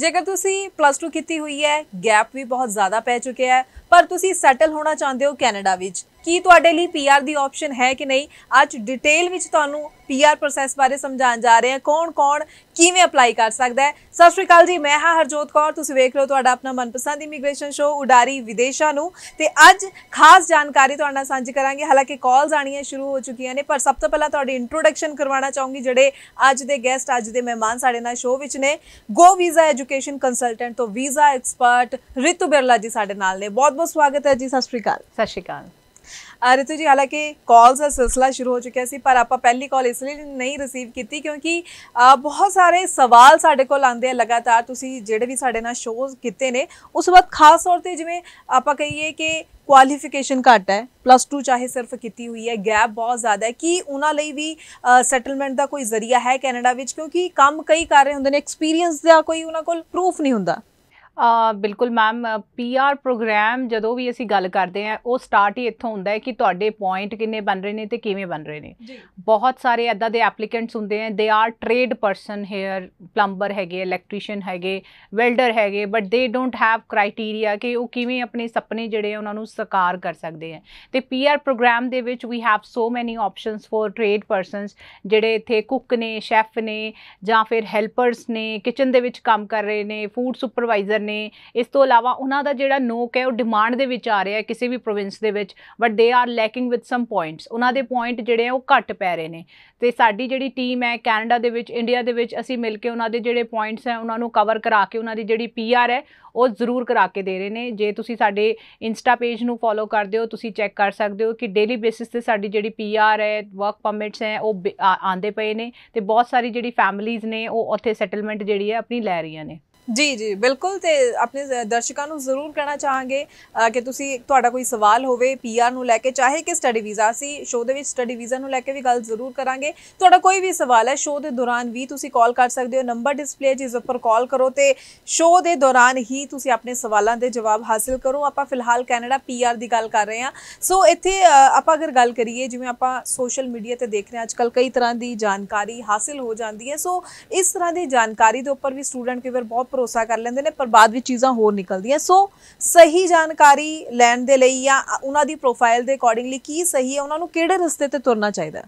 ਜੇਕਰ ਤੁਸੀਂ ਪਲੱਸ 2 ਕੀਤੀ ਹੋਈ ਹੈ ਗੈਪ ਵੀ ਬਹੁਤ ਜ਼ਿਆਦਾ ਪੈ ਚੁੱਕਿਆ ਹੈ ਪਰ ਤੁਸੀਂ ਸੈਟਲ ਹੋਣਾ ਚਾਹੁੰਦੇ ਹੋ ਕੈਨੇਡਾ ਵਿੱਚ ਕੀ ਤੁਹਾਡੇ ਲਈ ਪੀਆਰ ਦੀ ਆਪਸ਼ਨ ਹੈ ਕਿ ਨਹੀਂ ਅੱਜ ਡਿਟੇਲ ਵਿੱਚ ਤੁਹਾਨੂੰ ਪੀਆਰ ਪ੍ਰੋਸੈਸ ਬਾਰੇ ਸਮਝਾਉਣ ਜਾ ਰਹੇ ਹਾਂ ਕੌਣ-ਕੌਣ ਕਿਵੇਂ ਅਪਲਾਈ ਕਰ ਸਕਦਾ ਹੈ ਸਤਿ ਸ਼੍ਰੀ ਅਕਾਲ ਜੀ ਮੈਂ ਹਾਂ ਹਰਜੋਤ ਕੌਰ ਤੁਸੀਂ ਵੇਖ ਰਹੇ ਹੋ ਤੁਹਾਡਾ ਆਪਣਾ ਮਨਪਸੰਦ ਇਮੀਗ੍ਰੇਸ਼ਨ ਸ਼ੋਅ ਉਡਾਰੀ ਵਿਦੇਸ਼ਾਂ ਨੂੰ ਤੇ ਅੱਜ ਖਾਸ ਜਾਣਕਾਰੀ ਤੁਹਾਡੇ ਨਾਲ ਸਾਂਝੀ ਕਰਾਂਗੇ ਹਾਲਾਂਕਿ ਕਾਲਸ ਆਣੀਆਂ ਸ਼ੁਰੂ ਹੋ ਚੁੱਕੀਆਂ ਨੇ ਪਰ ਸਭ ਤੋਂ ਪਹਿਲਾਂ ਤੁਹਾਡੀ ਇੰਟਰੋਡਕਸ਼ਨ ਕਰਵਾਉਣਾ ਚਾਹੂੰਗੀ ਜਿਹੜੇ ਅੱਜ ਦੇ ਗੈਸਟ ਅੱਜ ਦੇ ਮਹਿਮਾਨ ਸਾਡੇ ਨਾਲ ਸ਼ੋਅ ਵਿੱਚ ਨੇ ਗੋ ਵੀਜ਼ਾ ਐਜੂਕੇਸ਼ਨ ਕੰਸਲਟੈਂਟ ਤੋਂ ਵੀਜ਼ਾ ਐਕਸਪਰਟ ਰਿਤੂ ਬਿਰਲਾ ਜੀ ਸਾਡੇ ਨਾਲ ਨੇ ਬਹੁਤ ਬਹੁਤ ਸਵਾਗਤ ਹੈ ਜੀ ਸਤਿ ਸ਼੍ਰੀ ਅਕਾਲ ਸਤਿ ਸ਼੍ਰੀ ਅਕਾਲ ਰਿਤੂ ਜੀ ਹਾਲਾਂਕਿ ਕਾਲਸ ਦਾ سلسلہ ਸ਼ੁਰੂ ਹੋ ਚੁੱਕਿਆ ਸੀ ਪਰ ਆਪਾਂ ਪਹਿਲੀ ਕਾਲ ਇਸ ਲਈ ਨਹੀਂ ਰਿਸੀਵ ਕੀਤੀ ਕਿਉਂਕਿ ਬਹੁਤ ਸਾਰੇ ਸਵਾਲ ਸਾਡੇ ਕੋਲ ਆਉਂਦੇ ਆ ਲਗਾਤਾਰ ਤੁਸੀਂ ਜਿਹੜੇ ਵੀ ਸਾਡੇ ਨਾਲ ਸ਼ੋਜ਼ ਕੀਤੇ ਨੇ ਉਸ ਵਕਤ ਖਾਸ ਤੌਰ ਤੇ ਜਿਵੇਂ ਆਪਾਂ ਕਹੀਏ ਕਿ ਕੁਆਲੀਫਿਕੇਸ਼ਨ ਘੱਟ ਹੈ ਪਲੱਸ 2 ਚਾਹੇ ਸਿਰਫ ਕੀਤੀ ਹੋਈ ਹੈ ਗੈਪ ਬਹੁਤ ਜ਼ਿਆਦਾ ਹੈ ਕਿ ਉਹਨਾਂ ਲਈ ਵੀ ਸੈਟਲਮੈਂਟ ਦਾ ਕੋਈ ਜ਼ਰੀਆ ਹੈ ਕੈਨੇਡਾ ਵਿੱਚ ਕਿਉਂਕਿ ਕੰਮ ਕਈ ਕਰ ਰਹੇ ਹੁੰਦੇ ਨੇ ਐਕਸਪੀਰੀਅੰਸ ਦਾ ਕੋਈ ਉਹਨਾਂ ਕੋਲ ਪ੍ਰੂਫ ਨਹੀਂ ਹੁੰਦਾ ਬਿਲਕੁਲ ਮੈਮ ਪੀਆਰ ਪ੍ਰੋਗਰਾਮ ਜਦੋਂ ਵੀ ਅਸੀਂ ਗੱਲ ਕਰਦੇ ਆ ਉਹ ਸਟਾਰਟ ਹੀ ਇੱਥੋਂ ਹੁੰਦਾ ਹੈ ਕਿ ਤੁਹਾਡੇ ਪੁਆਇੰਟ ਕਿੰਨੇ ਬਣ ਰਹੇ ਨੇ ਤੇ ਕਿਵੇਂ ਬਣ ਰਹੇ ਨੇ ਬਹੁਤ ਸਾਰੇ ਐਦਾਂ ਦੇ ਐਪਲੀਕੈਂਟਸ ਹੁੰਦੇ ਆ they are trade person here plumber ਹੈਗੇ ਇਲੈਕਟ੍ਰੀਸ਼ੀਅਨ ਹੈਗੇ ਵੈਲਡਰ ਹੈਗੇ but they don't have criteria ਕਿ ਉਹ ਕਿਵੇਂ ਆਪਣੇ ਸੁਪਨੇ ਜਿਹੜੇ ਉਹਨਾਂ ਨੂੰ ਸਾਕਾਰ ਕਰ ਸਕਦੇ ਆ ਤੇ ਪੀਆਰ ਪ੍ਰੋਗਰਾਮ ਦੇ ਵਿੱਚ ਵੀ ਹੈਵ ਸੋ ਮੈਨੀ ਆਪਸ਼ਨਸ ਫॉर ਟ੍ਰੇਡ ਪਰਸਨਸ ਜਿਹੜੇ ਇੱਥੇ ਕੁੱਕ ਨੇ ਸ਼ੈਫ ਨੇ ਜਾਂ ਫਿਰ ਹੈਲਪਰਸ ਨੇ ਕਿਚਨ ਦੇ ਵਿੱਚ ਕੰਮ ਕਰ ਰਹੇ ਨੇ ਫੂਡ ਸੁਪਰਵਾਈਜ਼ਰ ਨੇ ਇਸ ਤੋਂ ਇਲਾਵਾ ਉਹਨਾਂ ਦਾ ਜਿਹੜਾ ਨੋਕ ਹੈ ਉਹ ਡਿਮਾਂਡ ਦੇ ਵਿੱਚ ਆ ਰਿਹਾ ਹੈ ਕਿਸੇ ਵੀ ਪ੍ਰੋਵਿੰਸ ਦੇ ਵਿੱਚ but they are lacking with some points ਉਹਨਾਂ ਦੇ ਪੁਆਇੰਟ ਜਿਹੜੇ ਆ ਉਹ ਘੱਟ ਪੈ ਰਹੇ ਨੇ ਤੇ ਸਾਡੀ ਜਿਹੜੀ ਟੀਮ ਹੈ ਕੈਨੇਡਾ ਦੇ ਵਿੱਚ ਇੰਡੀਆ ਦੇ ਵਿੱਚ ਅਸੀਂ ਮਿਲ ਕੇ ਉਹਨਾਂ ਦੇ ਜਿਹੜੇ ਪੁਆਇੰਟਸ ਹੈ ਉਹਨਾਂ ਨੂੰ ਕਵਰ ਕਰਾ ਕੇ ਉਹਨਾਂ ਦੀ ਜਿਹੜੀ ਪੀਆਰ ਹੈ ਉਹ ਜ਼ਰੂਰ ਕਰਾ ਕੇ ਦੇ ਰਹੇ ਨੇ ਜੇ ਤੁਸੀਂ ਸਾਡੇ ਇੰਸਟਾ ਪੇਜ ਨੂੰ ਫੋਲੋ ਕਰਦੇ ਹੋ ਤੁਸੀਂ ਚੈੱਕ ਕਰ ਸਕਦੇ ਹੋ ਕਿ ਡੇਲੀ ਬੇਸਿਸ ਤੇ ਸਾਡੀ ਜਿਹੜੀ ਪੀਆਰ ਹੈ ਵਰਕ ਪਰਮਿਟਸ ਹੈ ਉਹ ਆਂਦੇ ਪਏ ਨੇ ਤੇ ਬਹੁਤ ਸਾਰੀ ਜਿਹੜੀ ਫੈਮਿਲੀਆਂ ਨੇ ਉਹ ਉੱਥੇ ਸੈਟਲਮੈਂਟ ਜਿਹੜੀ ਹੈ ਆਪਣੀ ਲੈ ਰਹੀਆਂ ਨੇ ਜੀ ਜੀ ਬਿਲਕੁਲ ਤੇ ਆਪਣੇ ਦਰਸ਼ਕਾਂ ਨੂੰ ਜ਼ਰੂਰ ਕਹਿਣਾ ਚਾਹਾਂਗੇ ਕਿ ਤੁਸੀਂ ਤੁਹਾਡਾ ਕੋਈ ਸਵਾਲ ਹੋਵੇ ਪੀਆਰ ਨੂੰ ਲੈ ਕੇ ਚਾਹੇ ਕਿ ਸਟੱਡੀ ਵੀਜ਼ਾ ਸੀ ਸ਼ੋਅ ਦੇ ਵਿੱਚ ਸਟੱਡੀ ਵੀਜ਼ਾ ਨੂੰ ਲੈ ਕੇ ਵੀ ਗੱਲ ਜ਼ਰੂਰ ਕਰਾਂਗੇ ਤੁਹਾਡਾ ਕੋਈ ਵੀ ਸਵਾਲ ਹੈ ਸ਼ੋਅ ਦੇ ਦੌਰਾਨ ਵੀ ਤੁਸੀਂ ਕਾਲ ਕਰ ਸਕਦੇ ਹੋ ਨੰਬਰ ਡਿਸਪਲੇ ਜਿਸ ਉੱਪਰ ਕਾਲ ਕਰੋ ਤੇ ਸ਼ੋਅ ਦੇ ਦੌਰਾਨ ਹੀ ਤੁਸੀਂ ਆਪਣੇ ਸਵਾਲਾਂ ਦੇ ਜਵਾਬ ਹਾਸਲ ਕਰੋ ਆਪਾਂ ਫਿਲਹਾਲ ਕੈਨੇਡਾ ਪੀਆਰ ਦੀ ਗੱਲ ਕਰ ਰਹੇ ਹਾਂ ਸੋ ਇੱਥੇ ਆਪਾਂ ਅਗਰ ਗੱਲ ਕਰੀਏ ਜਿਵੇਂ ਆਪਾਂ ਸੋਸ਼ਲ ਮੀਡੀਆ ਤੇ ਦੇਖ ਰਹੇ ਹਾਂ ਅੱਜਕੱਲ ਕਈ ਤਰ੍ਹਾਂ ਦੀ ਜਾਣਕਾਰੀ ਹਾਸਲ ਹੋ ਜਾਂਦੀ ਹੈ ਸੋ ਇਸ ਤਰ੍ਹਾਂ ਦੀ ਜਾਣਕਾਰੀ ਦੇ ਉੱਪਰ ਵੀ ਸਟੂਡੈਂਟ ਕਿਵਰ ਬਹੁਤ ਭਰੋਸਾ ਕਰ ਲੈਂਦੇ ਨੇ ਪਰ ਬਾਅਦ ਵਿੱਚ ਚੀਜ਼ਾਂ ਹੋਰ ਨਿਕਲਦੀਆਂ ਸੋ ਸਹੀ ਜਾਣਕਾਰੀ ਲੈਣ ਦੇ ਲਈ ਜਾਂ ਉਹਨਾਂ ਦੀ ਪ੍ਰੋਫਾਈਲ ਦੇ ਅਕੋਰਡਿੰਗਲੀ ਕੀ ਸਹੀ ਹੈ ਉਹਨਾਂ ਨੂੰ ਕਿਹੜੇ ਰਸਤੇ ਤੇ ਤੁਰਨਾ ਚਾਹੀਦਾ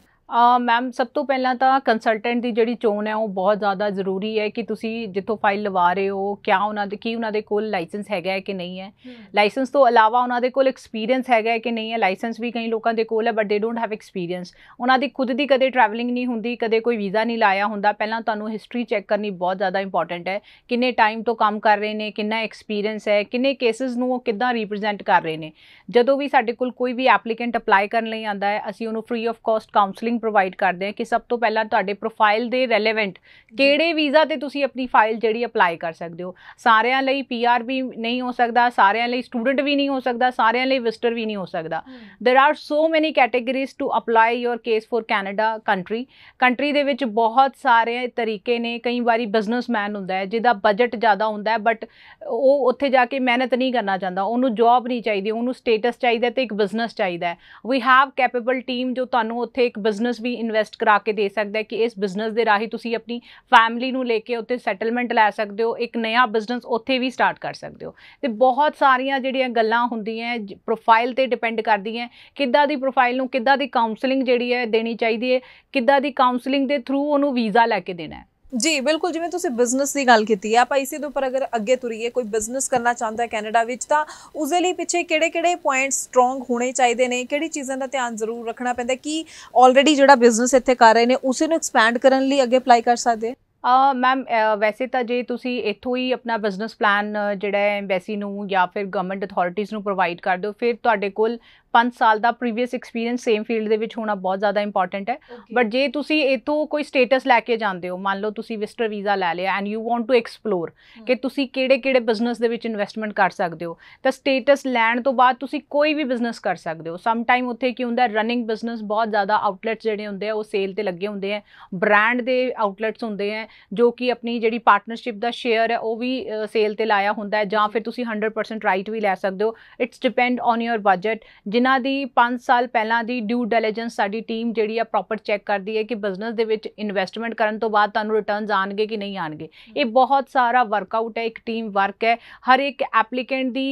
ਮੈਮ ਸਭ ਤੋਂ ਪਹਿਲਾਂ ਤਾਂ ਕੰਸਲਟੈਂਟ ਦੀ ਜਿਹੜੀ ਚੋਣ ਹੈ ਉਹ ਬਹੁਤ ਜ਼ਿਆਦਾ ਜ਼ਰੂਰੀ ਹੈ ਕਿ ਤੁਸੀਂ ਜਿੱਥੋਂ ਫਾਈਲ ਲਵਾ ਰਹੇ ਹੋ ਕਿਆ ਉਹਨਾਂ ਦੇ ਕੀ ਉਹਨਾਂ ਦੇ ਕੋਲ ਲਾਇਸੈਂਸ ਹੈਗਾ ਹੈ ਕਿ ਨਹੀਂ ਹੈ ਲਾਇਸੈਂਸ ਤੋਂ ਇਲਾਵਾ ਉਹਨਾਂ ਦੇ ਕੋਲ ਐਕਸਪੀਰੀਅੰਸ ਹੈਗਾ ਹੈ ਕਿ ਨਹੀਂ ਹੈ ਲਾਇਸੈਂਸ ਵੀ ਕਈ ਲੋਕਾਂ ਦੇ ਕੋਲ ਹੈ but they don't have experience ਉਹਨਾਂ ਦੀ ਖੁਦ ਦੀ ਕਦੇ ਟਰੈਵਲਿੰਗ ਨਹੀਂ ਹੁੰਦੀ ਕਦੇ ਕੋਈ ਵੀਜ਼ਾ ਨਹੀਂ ਲਾਇਆ ਹੁੰਦਾ ਪਹਿਲਾਂ ਤੁਹਾਨੂੰ ਹਿਸਟਰੀ ਚੈੱਕ ਕਰਨੀ ਬਹੁਤ ਜ਼ਿਆਦਾ ਇੰਪੋਰਟੈਂਟ ਹੈ ਕਿੰਨੇ ਟਾਈਮ ਤੋਂ ਕੰਮ ਕਰ ਰਹੇ ਨੇ ਕਿੰਨਾ ਐਕਸਪੀਰੀਅੰਸ ਹੈ ਕਿੰਨੇ ਕੇਸਿਸ ਨੂੰ ਉਹ ਕਿੱਦਾਂ ਰਿਪਰੈਜ਼ੈਂਟ ਕਰ ਰਹੇ ਨੇ ਜਦੋਂ ਵੀ ਸਾਡੇ ਕੋਲ ਕੋਈ ਵੀ ਐਪਲੀਕੈਂਟ ਅਪਲਾਈ ਕਰਨ ਲਈ ਆਂਦਾ ਹੈ ਅਸੀਂ ਉਹਨੂੰ free of cost counselling guideline provide ਕਰਦੇ ਆ ਕਿ ਸਭ ਤੋਂ ਪਹਿਲਾਂ ਤੁਹਾਡੇ ਪ੍ਰੋਫਾਈਲ ਦੇ ਰੈਲੇਵੈਂਟ ਕਿਹੜੇ ਵੀਜ਼ਾ ਤੇ ਤੁਸੀਂ ਆਪਣੀ ਫਾਈਲ ਜਿਹੜੀ ਅਪਲਾਈ ਕਰ ਸਕਦੇ ਹੋ ਸਾਰਿਆਂ ਲਈ ਪੀਆਰ ਵੀ ਨਹੀਂ ਹੋ ਸਕਦਾ ਸਾਰਿਆਂ ਲਈ ਸਟੂਡੈਂਟ ਵੀ ਨਹੀਂ ਹੋ ਸਕਦਾ ਸਾਰਿਆਂ ਲਈ ਵਿਜ਼ਟਰ ਵੀ ਨਹੀਂ ਹੋ ਸਕਦਾ there are so many categories to apply your case for Canada country country ਦੇ ਵਿੱਚ ਬਹੁਤ ਸਾਰੇ ਤਰੀਕੇ ਨੇ ਕਈ ਵਾਰੀ ਬਿਜ਼ਨਸਮੈਨ ਹੁੰਦਾ ਹੈ ਜਿਹਦਾ ਬਜਟ ਜ਼ਿਆਦਾ ਹੁੰਦਾ ਹੈ ਬਟ ਉਹ ਉੱਥੇ ਜਾ ਕੇ ਮਿਹਨਤ ਨਹੀਂ ਕਰਨਾ ਚਾਹੁੰਦਾ ਉਹਨੂੰ ਜੌਬ ਨਹੀਂ ਚਾਹੀਦੀ ਉਹਨੂੰ ਸਟੇਟਸ ਚਾਹੀਦਾ ਤੇ ਇੱਕ ਬਿਜ਼ਨਸ ਚਾਹੀਦਾ ਵੀ ਹੈਵ ਕੈਪੇਬਲ ਟੀਮ ਜੋ ਤੁਹਾਨੂੰ ਉੱਥੇ ਇੱਕ ਬਿਜ਼ਨਸ ਬਿਜ਼ਨਸ ਵੀ ਇਨਵੈਸਟ ਕਰਾ ਕੇ ਦੇ ਸਕਦਾ ਹੈ ਕਿ ਇਸ ਬਿਜ਼ਨਸ ਦੇ ਰਾਹੀਂ ਤੁਸੀਂ ਆਪਣੀ ਫੈਮਿਲੀ ਨੂੰ ਲੈ ਕੇ ਉੱਥੇ ਸੈਟਲਮੈਂਟ ਲੈ ਸਕਦੇ ਹੋ ਇੱਕ ਨਵਾਂ ਬਿਜ਼ਨਸ ਉੱਥੇ ਵੀ ਸਟਾਰਟ ਕਰ ਸਕਦੇ ਹੋ ਤੇ ਬਹੁਤ ਸਾਰੀਆਂ ਜਿਹੜੀਆਂ ਗੱਲਾਂ ਹੁੰਦੀਆਂ ਪ੍ਰੋਫਾਈਲ ਤੇ ਡਿਪੈਂਡ ਕਰਦੀ ਹੈ ਕਿੱਦਾਂ ਦੀ ਪ੍ਰੋਫਾਈਲ ਨੂੰ ਕਿੱਦਾਂ ਦੀ ਕਾਉਂਸਲਿੰਗ ਜਿਹੜੀ ਹੈ ਦੇਣੀ ਚਾਹੀਦੀ ਹੈ ਕਿੱਦਾਂ ਦੀ ਕਾਉਂਸਲਿੰਗ ਦੇ ਥਰੂ ਉਹਨੂੰ ਵੀਜ਼ਾ ਲੈ ਕੇ ਦੇਣਾ ਹੈ ਜੀ ਬਿਲਕੁਲ ਜਿਵੇਂ ਤੁਸੀਂ ਬਿਜ਼ਨਸ ਦੀ ਗੱਲ ਕੀਤੀ ਆ ਆਪਾਂ ਇਸੇ ਦੇ ਉੱਪਰ ਅਗਰ ਅੱਗੇ ਤੁਰੀਏ ਕੋਈ ਬਿਜ਼ਨਸ ਕਰਨਾ ਚਾਹੁੰਦਾ ਹੈ ਕੈਨੇਡਾ ਵਿੱਚ ਤਾਂ ਉਸ ਦੇ ਲਈ ਪਿੱਛੇ ਕਿਹੜੇ-ਕਿਹੜੇ ਪੁਆਇੰਟ ਸਟਰੋਂਗ ਹੋਣੇ ਚਾਹੀਦੇ ਨੇ ਕਿਹੜੀ ਚੀਜ਼ਾਂ ਦਾ ਧਿਆਨ ਜ਼ਰੂਰ ਰੱਖਣਾ ਪੈਂਦਾ ਕਿ ਆਲਰੇਡੀ ਜਿਹੜਾ ਬਿਜ਼ਨਸ ਇੱਥੇ ਕਰ ਰਹੇ ਨੇ ਉਸੇ ਨੂੰ ਐਕਸਪੈਂਡ ਕਰਨ ਲਈ ਅੱਗੇ ਅਪਲਾਈ ਕਰ ਸਕਦੇ ਆ ਮੈਮ ਵੈਸੇ ਤਾਂ ਜੇ ਤੁਸੀਂ ਇੱਥੋਂ ਹੀ ਆਪਣਾ ਬਿਜ਼ਨਸ ਪਲਾਨ ਜਿਹੜਾ ਹੈ ਐਮਬੈਸੀ ਨੂੰ ਜਾਂ ਫਿਰ ਗਵਰਨਮੈਂਟ ਅਥਾਰਟੀਆਂ ਨੂੰ ਪ੍ਰੋਵਾਈਡ ਕਰ ਦਿਓ ਫਿਰ ਤੁਹਾਡੇ ਕੋਲ 5 ਸਾਲ ਦਾ ਪ੍ਰੀਵੀਅਸ ਐਕਸਪੀਰੀਅੰਸ ਸੇਮ ਫੀਲਡ ਦੇ ਵਿੱਚ ਹੋਣਾ ਬਹੁਤ ਜ਼ਿਆਦਾ ਇੰਪੋਰਟੈਂਟ ਹੈ ਬਟ ਜੇ ਤੁਸੀਂ ਇਥੋਂ ਕੋਈ ਸਟੇਟਸ ਲੈ ਕੇ ਜਾਂਦੇ ਹੋ ਮੰਨ ਲਓ ਤੁਸੀਂ ਵਿਸਟਰ ਵੀਜ਼ਾ ਲੈ ਲਿਆ and you want to explore ਕਿ ਤੁਸੀਂ ਕਿਹੜੇ-ਕਿਹੜੇ ਬਿਜ਼ਨਸ ਦੇ ਵਿੱਚ ਇਨਵੈਸਟਮੈਂਟ ਕਰ ਸਕਦੇ ਹੋ ਤਾਂ ਸਟੇਟਸ ਲੈਣ ਤੋਂ ਬਾਅਦ ਤੁਸੀਂ ਕੋਈ ਵੀ ਬਿਜ਼ਨਸ ਕਰ ਸਕਦੇ ਹੋ ਸਮ ਟਾਈਮ ਉੱਥੇ ਕੀ ਹੁੰਦਾ ਰਨਿੰਗ ਬਿਜ਼ਨਸ ਬਹੁਤ ਜ਼ਿਆਦਾ ਆਊਟਲੈਟਸ ਜਿਹੜੇ ਹੁੰਦੇ ਆ ਉਹ ਸੇਲ ਤੇ ਲੱਗੇ ਹੁੰਦੇ ਆ ਬ੍ਰਾਂਡ ਦੇ ਆਊਟਲੈਟਸ ਹੁੰਦੇ ਆ ਜੋ ਕਿ ਆਪਣੀ ਜਿਹੜੀ ਪਾਰਟਨਰਸ਼ਿਪ ਦਾ ਸ਼ੇਅਰ ਹੈ ਉਹ ਵੀ ਸੇਲ ਤੇ ਲਾਇਆ ਹੁੰਦਾ ਹੈ ਜਾਂ ਫਿਰ ਤੁਸੀਂ 100% ਰਾਈਟ ਵੀ ਲੈ ਸਕਦੇ ਹੋ it's depend on your budget ਜਿਨ੍ਹਾਂ ਦੀ 5 ਸਾਲ ਪਹਿਲਾਂ ਦੀ ਡਿਊ ਡਿਲੀਜੈਂਸ ਸਾਡੀ ਟੀਮ ਜਿਹੜੀ ਆ ਪ੍ਰੋਪਰ ਚੈੱਕ ਕਰਦੀ ਹੈ ਕਿ ਬਿਜ਼ਨਸ ਦੇ ਵਿੱਚ ਇਨਵੈਸਟਮੈਂਟ ਕਰਨ ਤੋਂ ਬਾਅਦ ਤੁਹਾਨੂੰ ਰਿਟਰਨਸ ਆਣਗੇ ਕਿ ਨਹੀਂ ਆਣਗੇ ਇਹ ਬਹੁਤ ਸਾਰਾ ਵਰਕਆਊਟ ਹੈ ਇੱਕ ਟੀਮ ਵਰਕ ਹੈ ਹਰ ਇੱਕ ਐਪਲੀਕੈਂਟ ਦੀ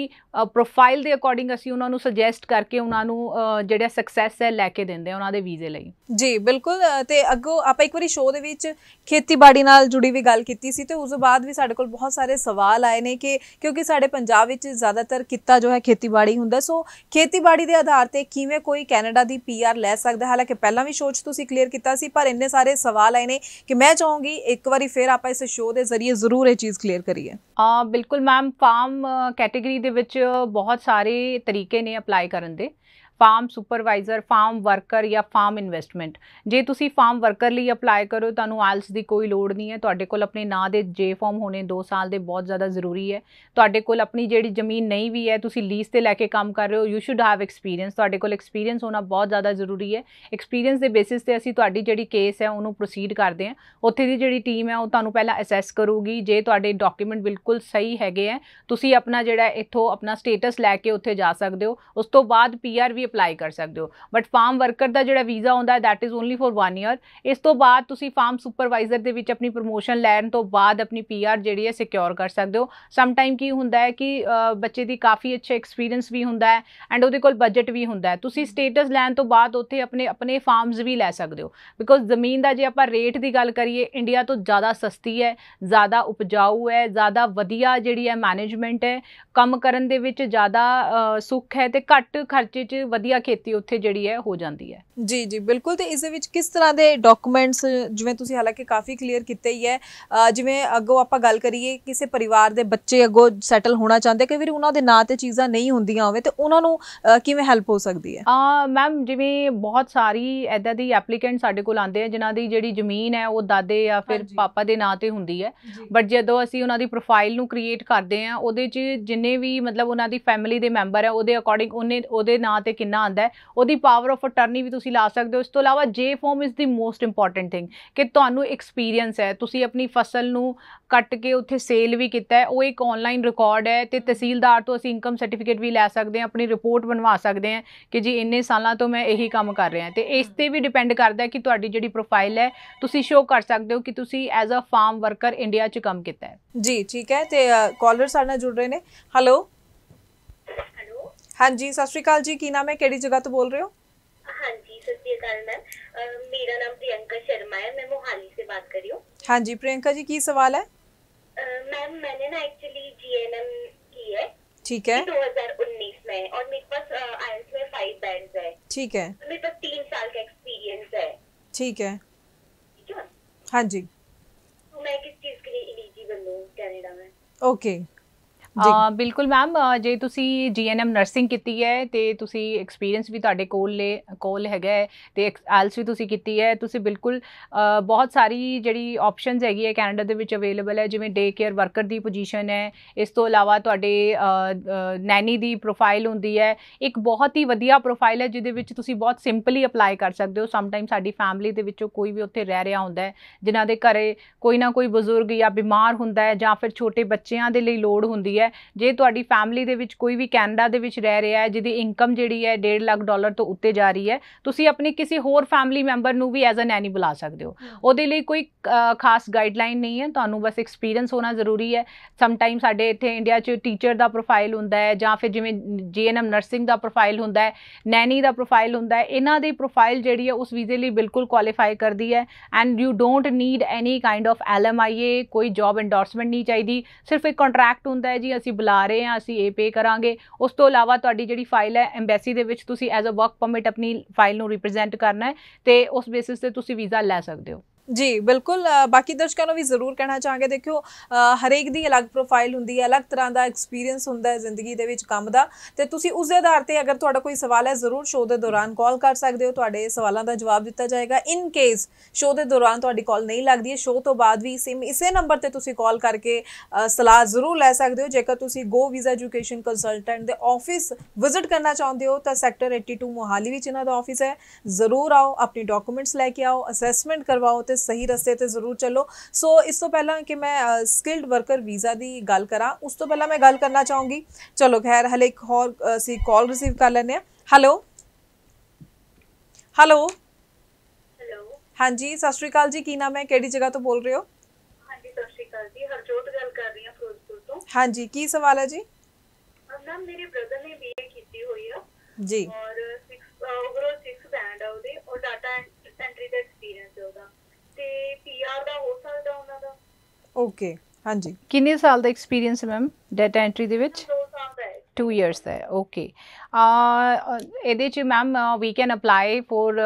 ਪ੍ਰੋਫਾਈਲ ਦੇ ਅਕੋਰਡਿੰਗ ਅਸੀਂ ਉਹਨਾਂ ਨੂੰ ਸੁਜੈਸਟ ਕਰਕੇ ਉਹਨਾਂ ਨੂੰ ਜਿਹੜਾ ਸਕਸੈਸ ਹੈ ਲੈ ਕੇ ਦਿੰਦੇ ਆ ਉਹਨਾਂ ਦੇ ਵੀਜ਼ੇ ਲਈ ਜੀ ਬਿਲਕੁਲ ਤੇ ਅੱਗੋਂ ਆਪਾਂ ਇੱਕ ਵਾਰੀ ਸ਼ੋਅ ਦੇ ਵਿੱਚ ਖੇਤੀਬਾੜੀ ਨਾਲ ਜੁੜੀ ਵੀ ਗੱਲ ਕੀਤੀ ਸੀ ਤੇ ਉਸ ਤੋਂ ਬਾਅਦ ਵੀ ਸਾਡੇ ਕੋਲ ਬਹੁਤ ਸਾਰੇ ਸਵਾਲ ਆਏ ਨੇ ਕਿ ਕਿਉਂਕਿ ਸਾਡੇ ਪੰਜਾਬ ਵਿੱਚ ਜ਼ਿਆਦਾਤਰ ਕਿੱਤਾ ਜੋ ਹੈ ਖੇਤੀਬਾੜੀ ਹੁੰਦਾ ਸੋ ਖੇਤੀਬਾੜੀ ਦੇ ਆਧਾਰ ਤੇ ਕਿਵੇਂ ਕੋਈ ਕੈਨੇਡਾ ਦੀ ਪੀਆਰ ਲੈ ਸਕਦਾ ਹਾਲਾਂਕਿ ਪਹਿਲਾਂ ਵੀ ਸ਼ੋਅ 'ਚ ਤੁਸੀਂ ਕਲੀਅਰ ਕੀਤਾ ਸੀ ਪਰ ਇੰਨੇ ਸਾਰੇ ਸਵਾਲ ਆਏ ਨੇ ਕਿ ਮੈਂ ਚਾਹੂੰਗੀ ਇੱਕ ਵਾਰੀ ਫੇਰ ਆਪਾਂ ਇਸ ਸ਼ੋਅ ਦੇ ਜ਼ਰੀਏ ਜ਼ਰੂਰ ਇਹ ਚੀਜ਼ ਕਲੀਅਰ ਕਰੀਏ ਆ ਬਿਲਕੁਲ ਮੈਮ ਫਾਰਮ ਕੈਟਾਗਰੀ ਦੇ ਵਿੱਚ ਬਹੁਤ ਸਾਰੇ ਤਰੀਕੇ ਨੇ ਅਪਲਾਈ ਕਰਨ ਦੇ ਫਾਰਮ ਸੁਪਰਵਾਈਜ਼ਰ ਫਾਰਮ ਵਰਕਰ ਜਾਂ ਫਾਰਮ ਇਨਵੈਸਟਮੈਂਟ ਜੇ ਤੁਸੀਂ ਫਾਰਮ ਵਰਕਰ ਲਈ ਅਪਲਾਈ ਕਰੋ ਤੁਹਾਨੂੰ ਆਲਸ ਦੀ ਕੋਈ ਲੋੜ ਨਹੀਂ ਹੈ ਤੁਹਾਡੇ ਕੋਲ ਆਪਣੇ ਨਾਂ ਦੇ ਜੇ ਫਾਰਮ ਹੋਣੇ 2 ਸਾਲ ਦੇ ਬਹੁਤ ਜ਼ਿਆਦਾ ਜ਼ਰੂਰੀ ਹੈ ਤੁਹਾਡੇ ਕੋਲ ਆਪਣੀ ਜਿਹੜੀ ਜ਼ਮੀਨ ਨਹੀਂ ਵੀ ਹੈ ਤੁਸੀਂ ਲੀਜ਼ ਤੇ ਲੈ ਕੇ ਕੰਮ ਕਰ ਰਹੇ ਹੋ ਯੂ ਸ਼ੁੱਡ ਹੈਵ ਐਕਸਪੀਰੀਅੰਸ ਤੁਹਾਡੇ ਕੋਲ ਐਕਸਪੀਰੀਅੰਸ ਹੋਣਾ ਬਹੁਤ ਜ਼ਿਆਦਾ ਜ਼ਰੂਰੀ ਹੈ ਐਕਸਪੀਰੀਅੰਸ ਦੇ ਬੇਸਿਸ ਤੇ ਅਸੀਂ ਤੁਹਾਡੀ ਜਿਹੜੀ ਕੇਸ ਹੈ ਉਹਨੂੰ ਪ੍ਰੋਸੀਡ ਕਰਦੇ ਹਾਂ ਉੱਥੇ ਦੀ ਜਿਹੜੀ ਟੀਮ ਹੈ ਉਹ ਤੁਹਾਨੂੰ ਪਹਿਲਾਂ ਅਸੈਸ ਕਰੂਗੀ ਜੇ ਤੁਹਾਡੇ ਡਾਕੂਮੈਂਟ ਬਿਲਕੁਲ ਸਹੀ ਹੈਗੇ ਆ ਤੁਸੀਂ ਆਪਣਾ ਜਿਹੜਾ ਇੱਥੋਂ ਆਪਣਾ ਸਟੇਟਸ ਲੈ ਕੇ ਉੱਥੇ ਜਾ ਸਕਦੇ ਹੋ ਉਸ ਤੋਂ ਬਾਅਦ ਪੀਆਰ ਅਪਲਾਈ ਕਰ ਸਕਦੇ ਹੋ ਬਟ ਫਾਰਮ ਵਰਕਰ ਦਾ ਜਿਹੜਾ ਵੀਜ਼ਾ ਹੁੰਦਾ ਹੈ that is only for 1 year ਇਸ ਤੋਂ ਬਾਅਦ ਤੁਸੀਂ ਫਾਰਮ ਸੁਪਰਵਾਈਜ਼ਰ ਦੇ ਵਿੱਚ ਆਪਣੀ ਪ੍ਰੋਮੋਸ਼ਨ ਲੈਣ ਤੋਂ ਬਾਅਦ ਆਪਣੀ ਪੀਆਰ ਜਿਹੜੀ ਹੈ ਸਿਕਿਉਰ ਕਰ ਸਕਦੇ ਹੋ ਸਮ ਟਾਈਮ ਕੀ ਹੁੰਦਾ ਹੈ ਕਿ ਬੱਚੇ ਦੀ ਕਾਫੀ ਅੱਛਾ ਐਕਸਪੀਰੀਅੰਸ ਵੀ ਹੁੰਦਾ ਹੈ ਐਂਡ ਉਹਦੇ ਕੋਲ ਬਜਟ ਵੀ ਹੁੰਦਾ ਹੈ ਤੁਸੀਂ ਸਟੇਟਸ ਲੈਣ ਤੋਂ ਬਾਅਦ ਉੱਥੇ ਆਪਣੇ ਆਪਣੇ ਫਾਰਮਸ ਵੀ ਲੈ ਸਕਦੇ ਹੋ ਬਿਕੋਜ਼ ਜ਼ਮੀਨ ਦਾ ਜੇ ਆਪਾਂ ਰੇਟ ਦੀ ਗੱਲ ਕਰੀਏ ਇੰਡੀਆ ਤੋਂ ਜ਼ਿਆਦਾ ਸਸਤੀ ਹੈ ਜ਼ਿਆਦਾ ਉਪਜਾਊ ਹੈ ਜ਼ਿਆਦਾ ਵਧੀਆ ਜਿਹੜੀ ਹੈ ਮੈਨੇਜਮੈਂਟ ਹੈ ਕੰਮ ਕਰਨ ਦੇ ਵਿੱਚ ਜ਼ਿਆਦਾ ਸੁੱਖ ਹੈ ਤੇ ਘੱਟ ਖਰਚੇ 'ਚ ਵਧੀਆ ਖੇਤੀ ਉੱਥੇ ਜਿਹੜੀ ਹੈ ਹੋ ਜਾਂਦੀ ਹੈ ਜੀ ਜੀ ਬਿਲਕੁਲ ਤੇ ਇਸ ਦੇ ਵਿੱਚ ਕਿਸ ਤਰ੍ਹਾਂ ਦੇ ਡਾਕੂਮੈਂਟਸ ਜਿਵੇਂ ਤੁਸੀਂ ਹਾਲਾਂਕਿ ਕਾਫੀ ਕਲੀਅਰ ਕੀਤੇ ਹੀ ਹੈ ਜਿਵੇਂ ਅੱਗੋਂ ਆਪਾਂ ਗੱਲ ਕਰੀਏ ਕਿਸੇ ਪਰਿਵਾਰ ਦੇ ਬੱਚੇ ਅੱਗੋਂ ਸੈਟਲ ਹੋਣਾ ਚਾਹੁੰਦੇ ਕਿ ਵੀ ਉਹਨਾਂ ਦੇ ਨਾਂ ਤੇ ਚੀਜ਼ਾਂ ਨਹੀਂ ਹੁੰਦੀਆਂ ਹੋਵੇ ਤੇ ਉਹਨਾਂ ਨੂੰ ਕਿਵੇਂ ਹੈਲਪ ਹੋ ਸਕਦੀ ਹੈ ਆ ਮੈਮ ਜਿਵੇਂ ਬਹੁਤ ਸਾਰੀ ਐਦਾਂ ਦੀ ਐਪਲੀਕੈਂਟ ਸਾਡੇ ਕੋਲ ਆਉਂਦੇ ਆ ਜਿਨ੍ਹਾਂ ਦੀ ਜਿਹੜੀ ਜ਼ਮੀਨ ਹੈ ਉਹ ਦਾਦੇ ਜਾਂ ਫਿਰ ਪਾਪਾ ਦੇ ਨਾਂ ਤੇ ਹੁੰਦੀ ਹੈ ਬਟ ਜਦੋਂ ਅਸੀਂ ਉਹਨਾਂ ਦੀ ਪ੍ਰੋਫਾਈਲ ਨੂੰ ਕ੍ਰੀਏਟ ਕਰਦੇ ਆ ਉਹਦੇ 'ਚ ਜਿੰਨੇ ਵੀ ਮਤਲਬ ਉਹਨਾਂ ਦੀ ਫੈਮਿਲੀ ਦੇ ਮੈਂਬਰ ਹੈ ਉਹਦੇ ਅਕੋਰਡਿੰਗ ਉਹਨੇ ਉਹਦੇ ਨਾਂ ਤੇ ਕਿੰਨਾ ਆਂਦਾ ਉਹਦੀ ਪਾਵਰ ਆਫ ਅਟਾਰਨੀ ਵੀ ਤੁਸੀਂ ਲਾ ਸਕਦੇ ਹੋ ਇਸ ਤੋਂ ਇਲਾਵਾ ਜੇ farm is the most important thing ਕਿ ਤੁਹਾਨੂੰ ਐਕਸਪੀਰੀਅੰਸ ਹੈ ਤੁਸੀਂ ਆਪਣੀ ਫਸਲ ਨੂੰ ਕੱਟ ਕੇ ਉੱਥੇ ਸੇਲ ਵੀ ਕੀਤਾ ਹੈ ਉਹ ਇੱਕ ਆਨਲਾਈਨ ਰਿਕਾਰਡ ਹੈ ਤੇ ਤਹਿਸੀਲਦਾਰ ਤੋਂ ਅਸੀਂ ਇਨਕਮ ਸਰਟੀਫਿਕੇਟ ਵੀ ਲੈ ਸਕਦੇ ਹਾਂ ਆਪਣੀ ਰਿਪੋਰਟ ਬਣਵਾ ਸਕਦੇ ਹਾਂ ਕਿ ਜੀ ਇੰਨੇ ਸਾਲਾਂ ਤੋਂ ਮੈਂ ਇਹੀ ਕੰਮ ਕਰ ਰਿਹਾ ਤੇ ਇਸ ਤੇ ਵੀ ਡਿਪੈਂਡ ਕਰਦਾ ਹੈ ਕਿ ਤੁਹਾਡੀ ਜਿਹੜੀ ਪ੍ਰੋਫਾਈਲ ਹੈ ਤੁਸੀਂ ਸ਼ੋਅ ਕਰ ਸਕਦੇ ਹੋ ਕਿ ਤੁਸੀਂ as a farm worker India 'ਚ ਕੰਮ ਕੀਤਾ ਹੈ ਜੀ ਠੀਕ ਹੈ ਤੇ ਕਾਲਰ ਸਾਡੇ ਨਾਲ ਜੁੜ ਰਹੇ ਨੇ ਹੈਲੋ हाँ जी सत श्रीकाल जी की नाम है केड़ी जगह तो बोल रहे हो हाँ जी सत श्रीकाल मैम मेरा नाम प्रियंका शर्मा है मैं मोहाली से बात कर रही हूँ हाँ जी प्रियंका जी की सवाल है मैम मैंने ना एक्चुअली जीएनएम की है ठीक है 2019 में और मेरे पास आयल्स में फाइव बैंड्स है ठीक है तो मेरे पास तीन साल का एक्सपीरियंस है ठीक है ठीक हाँ जी तो मैं किस चीज के लिए एलिजिबल हूँ कनाडा में ओके okay. ਬਿਲਕੁਲ ਮੈਮ ਜੇ ਤੁਸੀਂ ਜੀਐਨਐਮ ਨਰਸਿੰਗ ਕੀਤੀ ਹੈ ਤੇ ਤੁਸੀਂ ਐਕਸਪੀਰੀਅੰਸ ਵੀ ਤੁਹਾਡੇ ਕੋਲ ਕੋਲ ਹੈਗਾ ਤੇ ਐਲਸ ਵੀ ਤੁਸੀਂ ਕੀਤੀ ਹੈ ਤੁਸੀਂ ਬਿਲਕੁਲ ਬਹੁਤ ਸਾਰੀ ਜਿਹੜੀ ਆਪਸ਼ਨਸ ਹੈਗੀ ਹੈ ਕੈਨੇਡਾ ਦੇ ਵਿੱਚ ਅਵੇਲੇਬਲ ਹੈ ਜਿਵੇਂ ਡੇ ਕੇਅਰ ਵਰਕਰ ਦੀ ਪੋਜੀਸ਼ਨ ਹੈ ਇਸ ਤੋਂ ਇਲਾਵਾ ਤੁਹਾਡੇ ਨੈਨੀ ਦੀ ਪ੍ਰੋਫਾਈਲ ਹੁੰਦੀ ਹੈ ਇੱਕ ਬਹੁਤ ਹੀ ਵਧੀਆ ਪ੍ਰੋਫਾਈਲ ਹੈ ਜਿਹਦੇ ਵਿੱਚ ਤੁਸੀਂ ਬਹੁਤ ਸਿੰਪਲੀ ਅਪਲਾਈ ਕਰ ਸਕਦੇ ਹੋ ਸਮ ਟਾਈਮ ਸਾਡੀ ਫੈਮਿਲੀ ਦੇ ਵਿੱਚੋਂ ਕੋਈ ਵੀ ਉੱਥੇ ਰਹਿ ਰਿਹਾ ਹੁੰਦਾ ਹੈ ਜਿਨ੍ਹਾਂ ਦੇ ਘਰੇ ਕੋਈ ਨਾ ਕੋਈ ਬਜ਼ੁਰਗ ਜਾਂ ਬਿਮਾਰ ਹੁੰਦਾ ਹੈ ਜਾਂ ਫਿਰ ਛੋਟੇ ਬੱਚਿਆਂ ਦੇ ਲਈ ਲੋੜ ਹੁੰਦੀ ਹੈ ਹੈ ਜੇ ਤੁਹਾਡੀ ਫੈਮਿਲੀ ਦੇ ਵਿੱਚ ਕੋਈ ਵੀ ਕੈਨੇਡਾ ਦੇ ਵਿੱਚ ਰਹਿ ਰਿਹਾ ਹੈ ਜਿਹਦੀ ਇਨਕਮ ਜਿਹੜੀ ਹੈ 1.5 ਲੱਖ ਡਾਲਰ ਤੋਂ ਉੱਤੇ ਜਾ ਰਹੀ ਹੈ ਤੁਸੀਂ ਆਪਣੀ ਕਿਸੇ ਹੋਰ ਫੈਮਿਲੀ ਮੈਂਬਰ ਨੂੰ ਵੀ ਐਜ਼ ਅ ਨੈਨੀ ਬੁਲਾ ਸਕਦੇ ਹੋ ਉਹਦੇ ਲਈ ਕੋਈ ਖਾਸ ਗਾਈਡਲਾਈਨ ਨਹੀਂ ਹੈ ਤੁਹਾਨੂੰ ਬਸ ਐਕਸਪੀਰੀਅੰਸ ਹੋਣਾ ਜ਼ਰੂਰੀ ਹੈ ਸਮ ਟਾਈਮ ਸਾਡੇ ਇੱਥੇ ਇੰਡੀਆ 'ਚ ਟੀਚਰ ਦਾ ਪ੍ਰੋਫਾਈਲ ਹੁੰਦਾ ਹੈ ਜਾਂ ਫਿਰ ਜਿਵੇਂ ਜੀਐਨਐਮ ਨਰਸਿੰਗ ਦਾ ਪ੍ਰੋਫਾਈਲ ਹੁੰਦਾ ਹੈ ਨੈਨੀ ਦਾ ਪ੍ਰੋਫਾਈਲ ਹੁੰਦਾ ਹੈ ਇਹਨਾਂ ਦੀ ਪ੍ਰੋਫਾਈਲ ਜਿਹੜੀ ਹੈ ਉਸ ਵੀਜ਼ੇ ਲਈ ਬਿਲਕੁਲ ਕੁਆਲੀਫਾਈ ਕਰਦੀ ਹੈ and you don't need any kind of LMIA ਕੋਈ ਜੌਬ ਐਂਡੋਰਸਮੈਂਟ ਨਹੀਂ ਚਾਹੀਦੀ ਸਿਰਫ ਇੱਕ ਕੰਟਰੈਕਟ ਹੁੰਦਾ ਹੈ ਜੀ ਅਸੀਂ ਬੁਲਾ ਰਹੇ ਹਾਂ ਅਸੀਂ ਇਹ ਪੇ ਕਰਾਂਗੇ ਉਸ ਤੋਂ ਇਲਾਵਾ ਤੁਹਾਡੀ ਜਿਹੜੀ ਫਾਈਲ ਹੈ ਐਮਬੈਸੀ ਦੇ ਵਿੱਚ ਤੁਸੀਂ ਐਜ਼ ਅ ਵਰਕ ਪਰਮਿਟ ਆਪਣੀ ਫਾਈਲ ਨੂੰ ਰਿਪਰੈਜ਼ੈਂਟ ਕਰਨਾ ਹੈ ਤੇ ਉਸ ਬੇਸਿਸ ਤੇ ਤੁਸੀਂ ਵੀਜ਼ਾ ਲੈ ਸਕਦੇ ਹੋ ਜੀ ਬਿਲਕੁਲ ਬਾਕੀ ਦਰਸ਼ਕਾਂ ਨੂੰ ਵੀ ਜ਼ਰੂਰ ਕਹਿਣਾ ਚਾਹਾਂਗੇ ਦੇਖਿਓ ਹਰੇਕ ਦੀ ਅਲੱਗ ਪ੍ਰੋਫਾਈਲ ਹੁੰਦੀ ਹੈ ਅਲੱਗ ਤਰ੍ਹਾਂ ਦਾ ਐਕਸਪੀਰੀਅੰਸ ਹੁੰਦਾ ਹੈ ਜ਼ਿੰਦਗੀ ਦੇ ਵਿੱਚ ਕੰਮ ਦਾ ਤੇ ਤੁਸੀਂ ਉਸ ਦੇ ਆਧਾਰ ਤੇ ਅਗਰ ਤੁਹਾਡਾ ਕੋਈ ਸਵਾਲ ਹੈ ਜ਼ਰੂਰ ਸ਼ੋਅ ਦੇ ਦੌਰਾਨ ਕਾਲ ਕਰ ਸਕਦੇ ਹੋ ਤੁਹਾਡੇ ਸਵਾਲਾਂ ਦਾ ਜਵਾਬ ਦਿੱਤਾ ਜਾਏਗਾ ਇਨ ਕੇਸ ਸ਼ੋਅ ਦੇ ਦੌਰਾਨ ਤੁਹਾਡੀ ਕਾਲ ਨਹੀਂ ਲੱਗਦੀ ਹੈ ਸ਼ੋਅ ਤੋਂ ਬਾਅਦ ਵੀ ਸਿਮ ਇਸੇ ਨੰਬਰ ਤੇ ਤੁਸੀਂ ਕਾਲ ਕਰਕੇ ਸਲਾਹ ਜ਼ਰੂਰ ਲੈ ਸਕਦੇ ਹੋ ਜੇਕਰ ਤੁਸੀਂ ਗੋ ਵੀਜ਼ਾ ਐਜੂਕੇਸ਼ਨ ਕੰਸਲਟੈਂਟ ਦੇ ਆਫਿਸ ਵਿਜ਼ਿਟ ਕਰਨਾ ਚਾਹੁੰਦੇ ਹੋ ਤਾਂ ਸੈਕਟਰ 82 ਮੋਹਾਲੀ ਵਿੱਚ ਇਹਨਾਂ ਦਾ ਆਫਿਸ ਹੈ ਜ਼ਰੂਰ ਆਓ ਆਪਣੇ ਡਾਕੂਮੈਂਟਸ ਲੈ ਕੇ ਆਓ ਅਸੈਸਮੈਂਟ ਕਰਵਾਓ ਤੇ ਤੇ ਸਹੀ ਰਸਤੇ ਤੇ ਜ਼ਰੂਰ ਚੱਲੋ ਸੋ ਇਸ ਤੋਂ ਪਹਿਲਾਂ ਕਿ ਮੈਂ ਸਕਿਲਡ ਵਰਕਰ ਵੀਜ਼ਾ ਦੀ ਗੱਲ ਕਰਾਂ ਉਸ ਤੋਂ ਪਹਿਲਾਂ ਮੈਂ ਗੱਲ ਕਰਨਾ ਚਾਹੂੰਗੀ ਚਲੋ ਖੈਰ ਹਲੇ ਇੱਕ ਹੋਰ ਅਸੀਂ ਕਾਲ ਰਿਸੀਵ ਕਰ ਲੈਂਦੇ ਆ ਹੈਲੋ ਹੈਲੋ ਹਾਂਜੀ ਸਤਿ ਸ਼੍ਰੀ ਅਕਾਲ ਜੀ ਕੀ ਨਾਮ ਹੈ ਕਿਹੜੀ ਜਗ੍ਹਾ ਤੋਂ ਬੋਲ ਰਹੇ ਹੋ ਹਾਂਜੀ ਸਤਿ ਸ਼੍ਰੀ ਅਕਾਲ ਜੀ ਹਰਜੋਤ ਗੱਲ ਕਰ ਰਹੀ ਹਾਂ ਫਿਰੋਜ਼ਪੁਰ ਤੋਂ ਹਾਂਜੀ ਕੀ ਸਵਾਲ ਹੈ ਜੀ ਮੈਮ ਮੇਰੇ ਬ੍ਰਦਰ ਨੇ ਬੀਏ ਕੀਤੀ ਹੋਈ ਆ ਜੀ ਔਰ 6 ਓਵਰਆਲ 6 ਬੈਂਡ ਆ ਉਹਦੇ ਔਰ ਡਾਟਾ ਐਂਡ ਓਕੇ ਹਾਂਜੀ ਕਿੰਨੇ ਸਾਲ ਦਾ ਐਕਸਪੀਰੀਅੰਸ ਹੈ ਮੈਮ ਡਾਟਾ ਐਂਟਰੀ ਦੇ ਵਿੱਚ 2 ਸਾਲ ਦਾ ਹੈ 2 ਇਅਰਸ ਦਾ ਹੈ ਓਕੇ ਇਹਦੇ ਚ ma'am we can apply for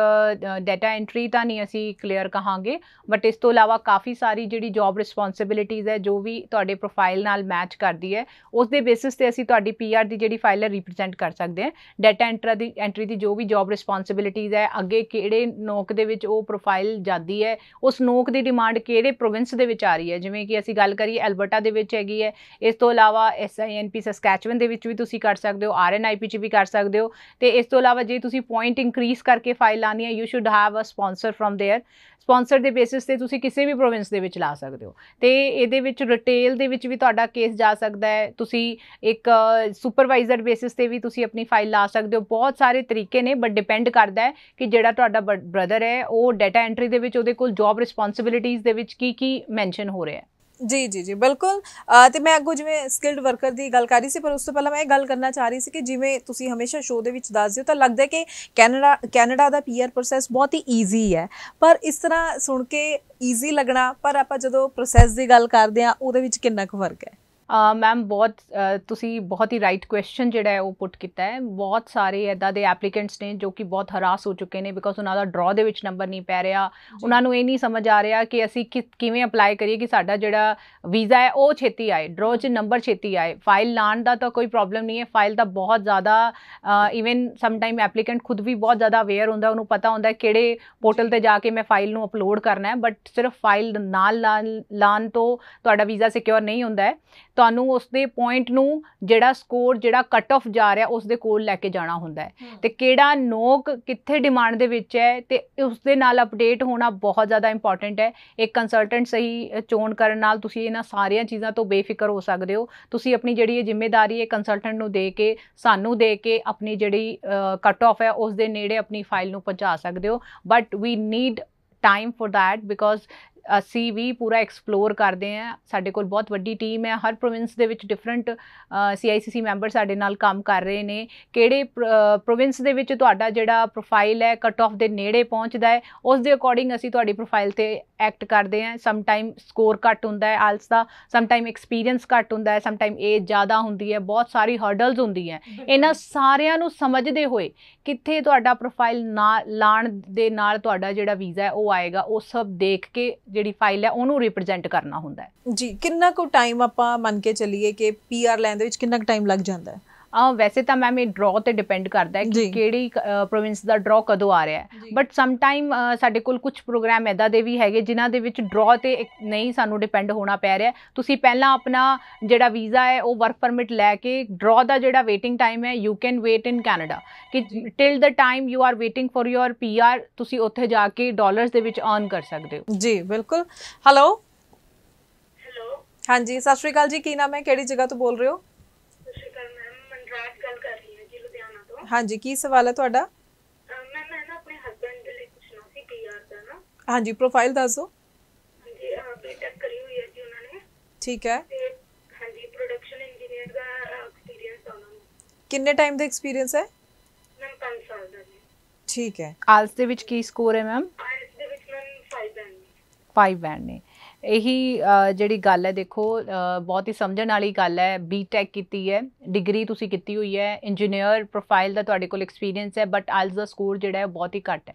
data entry ਤਾਂ ਨਹੀਂ ਅਸੀਂ ਕਲੀਅਰ ਕਹਾਂਗੇ ਬਟ ਇਸ ਤੋਂ ਇਲਾਵਾ ਕਾਫੀ ਸਾਰੀ ਜਿਹੜੀ ਜੌਬ ਰਿਸਪੌਂਸਿਬਿਲਿਟੀਜ਼ ਹੈ ਜੋ ਵੀ ਤੁਹਾਡੇ ਪ੍ਰੋਫਾਈਲ ਨਾਲ ਮੈਚ ਕਰਦੀ ਹੈ ਉਸ ਦੇ ਬੇਸਿਸ ਤੇ ਅਸੀਂ ਤੁਹਾਡੀ ਪੀਆਰ ਦੀ ਜਿਹੜੀ ਫਾਈਲ ਹੈ ਰਿਪਰੈਜ਼ੈਂਟ ਕਰ ਸਕਦੇ ਹਾਂ ਡਾਟਾ ਐਂਟਰੀ ਦੀ ਐਂਟਰੀ ਦੀ ਜੋ ਵੀ ਜੌਬ ਰਿਸਪੌਂਸਿਬਿਲਿਟੀਜ਼ ਹੈ ਅੱਗੇ ਕਿਹੜੇ ਨੌਕ ਦੇ ਵਿੱਚ ਉਹ ਪ੍ਰੋਫਾਈਲ ਜਾਂਦੀ ਹੈ ਉਸ ਨੌਕ ਦੀ ਡਿਮਾਂਡ ਕਿਹੜੇ ਪ੍ਰੋਵਿੰਸ ਦੇ ਵਿੱਚ ਆ ਰਹੀ ਹੈ ਜਿਵੇਂ ਕਿ ਅਸੀਂ ਗੱਲ ਕਰੀਏ ਐਲਬਰਟਾ ਦੇ ਵਿੱਚ ਹੈਗੀ ਹੈ ਇਸ ਤੋਂ ਇਲਾਵਾ ਐਸਆਈਐਨਪੀ ਸਸਕੈਚਵਨ ਦੇ ਵਿੱਚ ਵੀ ਤੁਸੀਂ ਕਰ ਸਕਦੇ ਹੋ ਆਰਐਨਆਈਪੀ ਚ ਵੀ ਕਰ ਸਕਦੇ ਹੋ ਤੇ ਇਸ ਤੋਂ ਇਲਾਵਾ ਜੇ ਤੁਸੀਂ ਪੁਆਇੰਟ ਇਨਕਰੀਸ ਕਰਕੇ ਫਾਈਲ ਲਾਣੀ ਹੈ you should have a sponsor firm there sponsor ਦੇ ਬੇਸਿਸ ਤੇ ਤੁਸੀਂ ਕਿਸੇ ਵੀ ਪ੍ਰੋਵਿੰਸ ਦੇ ਵਿੱਚ ਲਾ ਸਕਦੇ ਹੋ ਤੇ ਇਹਦੇ ਵਿੱਚ ਰਿਟੇਲ ਦੇ ਵਿੱਚ ਵੀ ਤੁਹਾਡਾ ਕੇਸ ਜਾ ਸਕਦਾ ਹੈ ਤੁਸੀਂ ਇੱਕ ਸੁਪਰਵਾਈਜ਼ਰ ਬੇਸਿਸ ਤੇ ਵੀ ਤੁਸੀਂ ਆਪਣੀ ਫਾਈਲ ਲਾ ਸਕਦੇ ਹੋ ਬਹੁਤ ਸਾਰੇ ਤਰੀਕੇ ਨੇ ਬਟ ਡਿਪੈਂਡ ਕਰਦਾ ਹੈ ਕਿ ਜਿਹੜਾ ਤੁਹਾਡਾ ਬ੍ਰਦਰ ਹੈ ਉਹ ਡਾਟਾ ਐਂਟਰੀ ਦੇ ਵਿੱਚ ਉਹਦੇ ਕੋਲ ਜੌਬ ਰਿਸਪੌਂਸਿਬਿਲਿਟੀਆਂ ਦੇ ਵਿੱਚ ਕੀ ਕੀ ਮੈਂਸ਼ਨ ਹੋ ਰਿਹਾ ਹੈ ਜੀ ਜੀ ਜੀ ਬਿਲਕੁਲ ਤੇ ਮੈਂ ਅੱਗੋਂ ਜਿਵੇਂ ਸਕਿਲਡ ਵਰਕਰ ਦੀ ਗੱਲ ਕਰ ਰਹੀ ਸੀ ਪਰ ਉਸ ਤੋਂ ਪਹਿਲਾਂ ਮੈਂ ਇਹ ਗੱਲ ਕਰਨਾ ਚਾਹ ਰਹੀ ਸੀ ਕਿ ਜਿਵੇਂ ਤੁਸੀਂ ਹਮੇਸ਼ਾ ਸ਼ੋਅ ਦੇ ਵਿੱਚ ਦੱਸਦੇ ਹੋ ਤਾਂ ਲੱਗਦਾ ਹੈ ਕਿ ਕੈਨੇਡਾ ਕੈਨੇਡਾ ਦਾ ਪੀਆਰ ਪ੍ਰੋਸੈਸ ਬਹੁਤ ਹੀ ਈਜ਼ੀ ਹੈ ਪਰ ਇਸ ਤਰ੍ਹਾਂ ਸੁਣ ਕੇ ਈਜ਼ੀ ਲੱਗਣਾ ਪਰ ਆਪਾਂ ਜਦੋਂ ਪ੍ਰੋਸੈਸ ਦੀ ਗੱਲ ਕਰਦੇ ਆ ਉਹਦੇ ਵਿੱਚ ਕਿੰਨਾ ਕੁ ਫਰਕ ਹੈ ਮੈਮ ਬਹੁਤ ਤੁਸੀਂ ਬਹੁਤ ਹੀ ਰਾਈਟ ਕੁਐਸਚਨ ਜਿਹੜਾ ਹੈ ਉਹ ਪੁੱਟ ਕੀਤਾ ਹੈ ਬਹੁਤ ਸਾਰੇ ਇਦਾਂ ਦੇ ਐਪਲੀਕੈਂਟਸ ਨੇ ਜੋ ਕਿ ਬਹੁਤ ਹਰਾਸ ਹੋ ਚੁੱਕੇ ਨੇ ਬਿਕੋਜ਼ ਉਹਨਾਂ ਦਾ ਡਰਾ ਦੇ ਵਿੱਚ ਨੰਬਰ ਨਹੀਂ ਪੈ ਰਿਹਾ ਉਹਨਾਂ ਨੂੰ ਇਹ ਨਹੀਂ ਸਮਝ ਆ ਰਿਹਾ ਕਿ ਅਸੀਂ ਕਿਵੇਂ ਅਪਲਾਈ ਕਰੀਏ ਕਿ ਸਾਡਾ ਜਿਹੜਾ ਵੀਜ਼ਾ ਹੈ ਉਹ ਛੇਤੀ ਆਏ ਡਰਾ 'ਚ ਨੰਬਰ ਛੇਤੀ ਆਏ ਫਾਈਲ ਲਾਣ ਦਾ ਤਾਂ ਕੋਈ ਪ੍ਰੋਬਲਮ ਨਹੀਂ ਹੈ ਫਾਈਲ ਤਾਂ ਬਹੁਤ ਜ਼ਿਆਦਾ ਇਵਨ ਸਮ ਟਾਈਮ ਐਪਲੀਕੈਂਟ ਖੁਦ ਵੀ ਬਹੁਤ ਜ਼ਿਆਦਾ ਅਵੇਅਰ ਹੁੰਦਾ ਉਹਨੂੰ ਪਤਾ ਹੁੰਦਾ ਕਿਹੜੇ ਪੋਰਟਲ ਤੇ ਜਾ ਕੇ ਮੈਂ ਫਾਈਲ ਨੂੰ ਅਪਲੋਡ ਕਰਨਾ ਹੈ ਬਟ ਸਿਰਫ ਫਾਈਲ ਨਾਲ ਲਾਣ ਤੋਂ ਤੁਹਾਡਾ ਵੀਜ਼ਾ ਸਿਕਿਉਰ ਨਹੀਂ ਹੁੰਦਾ ਹੈ ਤੁਹਾਨੂੰ ਉਸ ਦੇ ਪੁਆਇੰਟ ਨੂੰ ਜਿਹੜਾ ਸਕੋਰ ਜਿਹੜਾ ਕੱਟ ਆਫ ਜਾ ਰਿਹਾ ਉਸ ਦੇ ਕੋਲ ਲੈ ਕੇ ਜਾਣਾ ਹੁੰਦਾ ਹੈ ਤੇ ਕਿਹੜਾ ਨੋਕ ਕਿੱਥੇ ਡਿਮਾਂਡ ਦੇ ਵਿੱਚ ਹੈ ਤੇ ਉਸ ਦੇ ਨਾਲ ਅਪਡੇਟ ਹੋਣਾ ਬਹੁਤ ਜ਼ਿਆਦਾ ਇੰਪੋਰਟੈਂਟ ਹੈ ਇੱਕ ਕੰਸਲਟੈਂਟ ਸਹੀ ਚੋਣ ਕਰਨ ਨਾਲ ਤੁਸੀਂ ਇਹਨਾਂ ਸਾਰੀਆਂ ਚੀਜ਼ਾਂ ਤੋਂ ਬੇਫਿਕਰ ਹੋ ਸਕਦੇ ਹੋ ਤੁਸੀਂ ਆਪਣੀ ਜਿਹੜੀ ਇਹ ਜ਼ਿੰਮੇਵਾਰੀ ਹੈ ਕੰਸਲਟੈਂਟ ਨੂੰ ਦੇ ਕੇ ਸਾਨੂੰ ਦੇ ਕੇ ਆਪਣੀ ਜਿਹੜੀ ਕੱਟ ਆਫ ਹੈ ਉਸ ਦੇ ਨੇੜੇ ਆਪਣੀ ਫਾਈਲ ਨੂੰ ਪਹੁੰਚਾ ਸਕਦੇ ਹੋ but we need time for that because ਅਸੀਂ ਵੀ ਪੂਰਾ ਐਕਸਪਲੋਰ ਕਰਦੇ ਆ ਸਾਡੇ ਕੋਲ ਬਹੁਤ ਵੱਡੀ ਟੀਮ ਹੈ ਹਰ ਪ੍ਰੋਵਿੰਸ ਦੇ ਵਿੱਚ ਡਿਫਰੈਂਟ ਸੀਆਈਸੀਸੀ ਮੈਂਬਰ ਸਾਡੇ ਨਾਲ ਕੰਮ ਕਰ ਰਹੇ ਨੇ ਕਿਹੜੇ ਪ੍ਰੋਵਿੰਸ ਦੇ ਵਿੱਚ ਤੁਹਾਡਾ ਜਿਹੜਾ ਪ੍ਰੋਫਾਈਲ ਹੈ ਕਟ ਆਫ ਦੇ ਨੇੜੇ ਪਹੁੰਚਦਾ ਹੈ ਉਸ ਦੇ ਅਕੋਰਡਿੰਗ ਅਸੀਂ ਤੁਹਾਡੀ ਪ੍ਰੋਫਾਈਲ ਤੇ ਐਕਟ ਕਰਦੇ ਆ ਸਮ ਟਾਈਮ ਸਕੋਰ ਘੱਟ ਹੁੰਦਾ ਹੈ ਆਲਸ ਦਾ ਸਮ ਟਾਈਮ ਐਕਸਪੀਰੀਅੰਸ ਘੱਟ ਹੁੰਦਾ ਹੈ ਸਮ ਟਾਈਮ ਏਜ ਜ਼ਿਆਦਾ ਹੁੰਦੀ ਹੈ ਬਹੁਤ ਸਾਰੀ ਹਰਡਲਸ ਹੁੰਦੀ ਹੈ ਇਹਨਾਂ ਸਾਰਿਆਂ ਨੂੰ ਸਮਝਦੇ ਹੋਏ ਕਿੱਥੇ ਤੁਹਾਡਾ ਪ੍ਰੋਫਾਈਲ ਨਾ ਲਾਣ ਦੇ ਨਾਲ ਤੁਹਾਡਾ ਜਿਹੜਾ ਵੀਜ਼ਾ ਹੈ ਉਹ ਆਏਗਾ ਉਹ ਸਭ ਦੇਖ ਕੇ ਜਿਹੜੀ ਫਾਈਲ ਹੈ ਉਹਨੂੰ ਰਿਪਰੈਜ਼ੈਂਟ ਕਰਨਾ ਹੁੰਦਾ ਹੈ ਜੀ ਕਿੰਨਾ ਕੁ ਟਾਈਮ ਆਪਾਂ ਮੰਨ ਕੇ ਚੱਲੀਏ ਕਿ ਪੀਆਰ ਲੈਣ ਦੇ ਵਿੱਚ ਕਿੰਨਾ ਕੁ ਟਾਈਮ ਲੱਗ ਜਾਂਦਾ ਹੈ ਵੈਸੇ ਤਾਂ ਮੈਮ ਇਹ ਡਰਾ ਤੇ ਡਿਪੈਂਡ ਕਰਦਾ ਹੈ ਕਿ ਕਿਹੜੀ ਪ੍ਰੋਵਿੰਸ ਦਾ ਡਰਾ ਕਦੋਂ ਆ ਰਿਹਾ ਹੈ ਬਟ ਸਮ ਟਾਈਮ ਸਾਡੇ ਕੋਲ ਕੁਝ ਪ੍ਰੋਗਰਾਮ ਐਦਾ ਦੇ ਵੀ ਹੈਗੇ ਜਿਨ੍ਹਾਂ ਦੇ ਵਿੱਚ ਡਰਾ ਤੇ ਨਹੀਂ ਸਾਨੂੰ ਡਿਪੈਂਡ ਹੋਣਾ ਪੈ ਰਿਹਾ ਤੁਸੀਂ ਪਹਿਲਾਂ ਆਪਣਾ ਜਿਹੜਾ ਵੀਜ਼ਾ ਹੈ ਉਹ ਵਰਕ ਪਰਮਿਟ ਲੈ ਕੇ ਡਰਾ ਦਾ ਜਿਹੜਾ ਵੇਟਿੰਗ ਟਾਈਮ ਹੈ you can wait in Canada ਕਿ till the time you are waiting for your PR ਤੁਸੀਂ ਉੱਥੇ ਜਾ ਕੇ ਡਾਲਰਸ ਦੇ ਵਿੱਚ ਅਰਨ ਕਰ ਸਕਦੇ ਹੋ ਜੀ ਬਿਲਕੁਲ ਹੈਲੋ ਹੈਲੋ ਹਾਂਜੀ ਸਤਿ ਸ਼੍ਰੀ ਅਕਾਲ ਜੀ ਕੀ ਨਾਮ ਹੈ ਕਿਹੜੀ ਜਗ੍ਹਾ ਤੋਂ ਬੋਲ ਰਹੇ ਹੋ ਹਾਂਜੀ ਕੀ ਸਵਾਲ ਹੈ ਤੁਹਾਡਾ ਮੈਂ ਮੈਂ ਨਾ ਆਪਣੇ ਹਸਬੰਡ ਦੇ ਲਈ ਪੁੱਛਣਾ ਸੀ ਪੀਆਰ ਦਾ ਨਾ ਹਾਂਜੀ ਪ੍ਰੋਫਾਈਲ ਦੱਸੋ ਹਾਂਜੀ ਆ ਬੀਟੈਕ ਕਰੀ ਹੋਈ ਹੈ ਜੀ ਉਹਨਾਂ ਨੇ ਠੀਕ ਹੈ ਹਾਂਜੀ ਪ੍ਰੋਡਕਸ਼ਨ ਇੰਜੀਨੀਅਰ ਦਾ ਐਕਸਪੀਰੀਅੰਸ ਆ ਉਹਨਾਂ ਨੂੰ ਕਿੰਨੇ ਟਾਈਮ ਦਾ ਐਕਸਪੀਰੀਅੰਸ ਹੈ ਮੈਮ 5 ਸਾਲ ਦਾ ਜੀ ਠੀਕ ਹੈ ਆਲਸ ਦੇ ਵਿੱਚ ਕੀ ਸਕੋਰ ਹੈ ਮੈਮ ਆਲਸ ਦੇ ਵਿੱਚ ਮੈਮ 5 ਬੈਂਡ 5 ਬੈਂਡ ਨੇ ਇਹੀ ਜਿਹੜੀ ਗੱਲ ਹੈ ਦੇਖੋ ਬਹੁਤ ਹੀ ਸਮਝਣ ਵਾਲੀ ਗੱਲ ਹੈ ਬੀਟੈਕ ਕੀਤੀ ਹੈ ਡਿਗਰੀ ਤੁਸੀਂ ਕੀਤੀ ਹੋਈ ਹੈ ਇੰਜੀਨੀਅਰ ਪ੍ਰੋਫਾਈਲ ਦਾ ਤੁਹਾਡੇ ਕੋਲ ਐਕਸਪੀਰੀਅੰਸ ਹੈ ਬਟ ਆਲਸ ਦਾ ਸਕੋਰ ਜਿਹੜਾ ਹੈ ਬਹੁਤ ਹੀ ਘੱਟ ਹੈ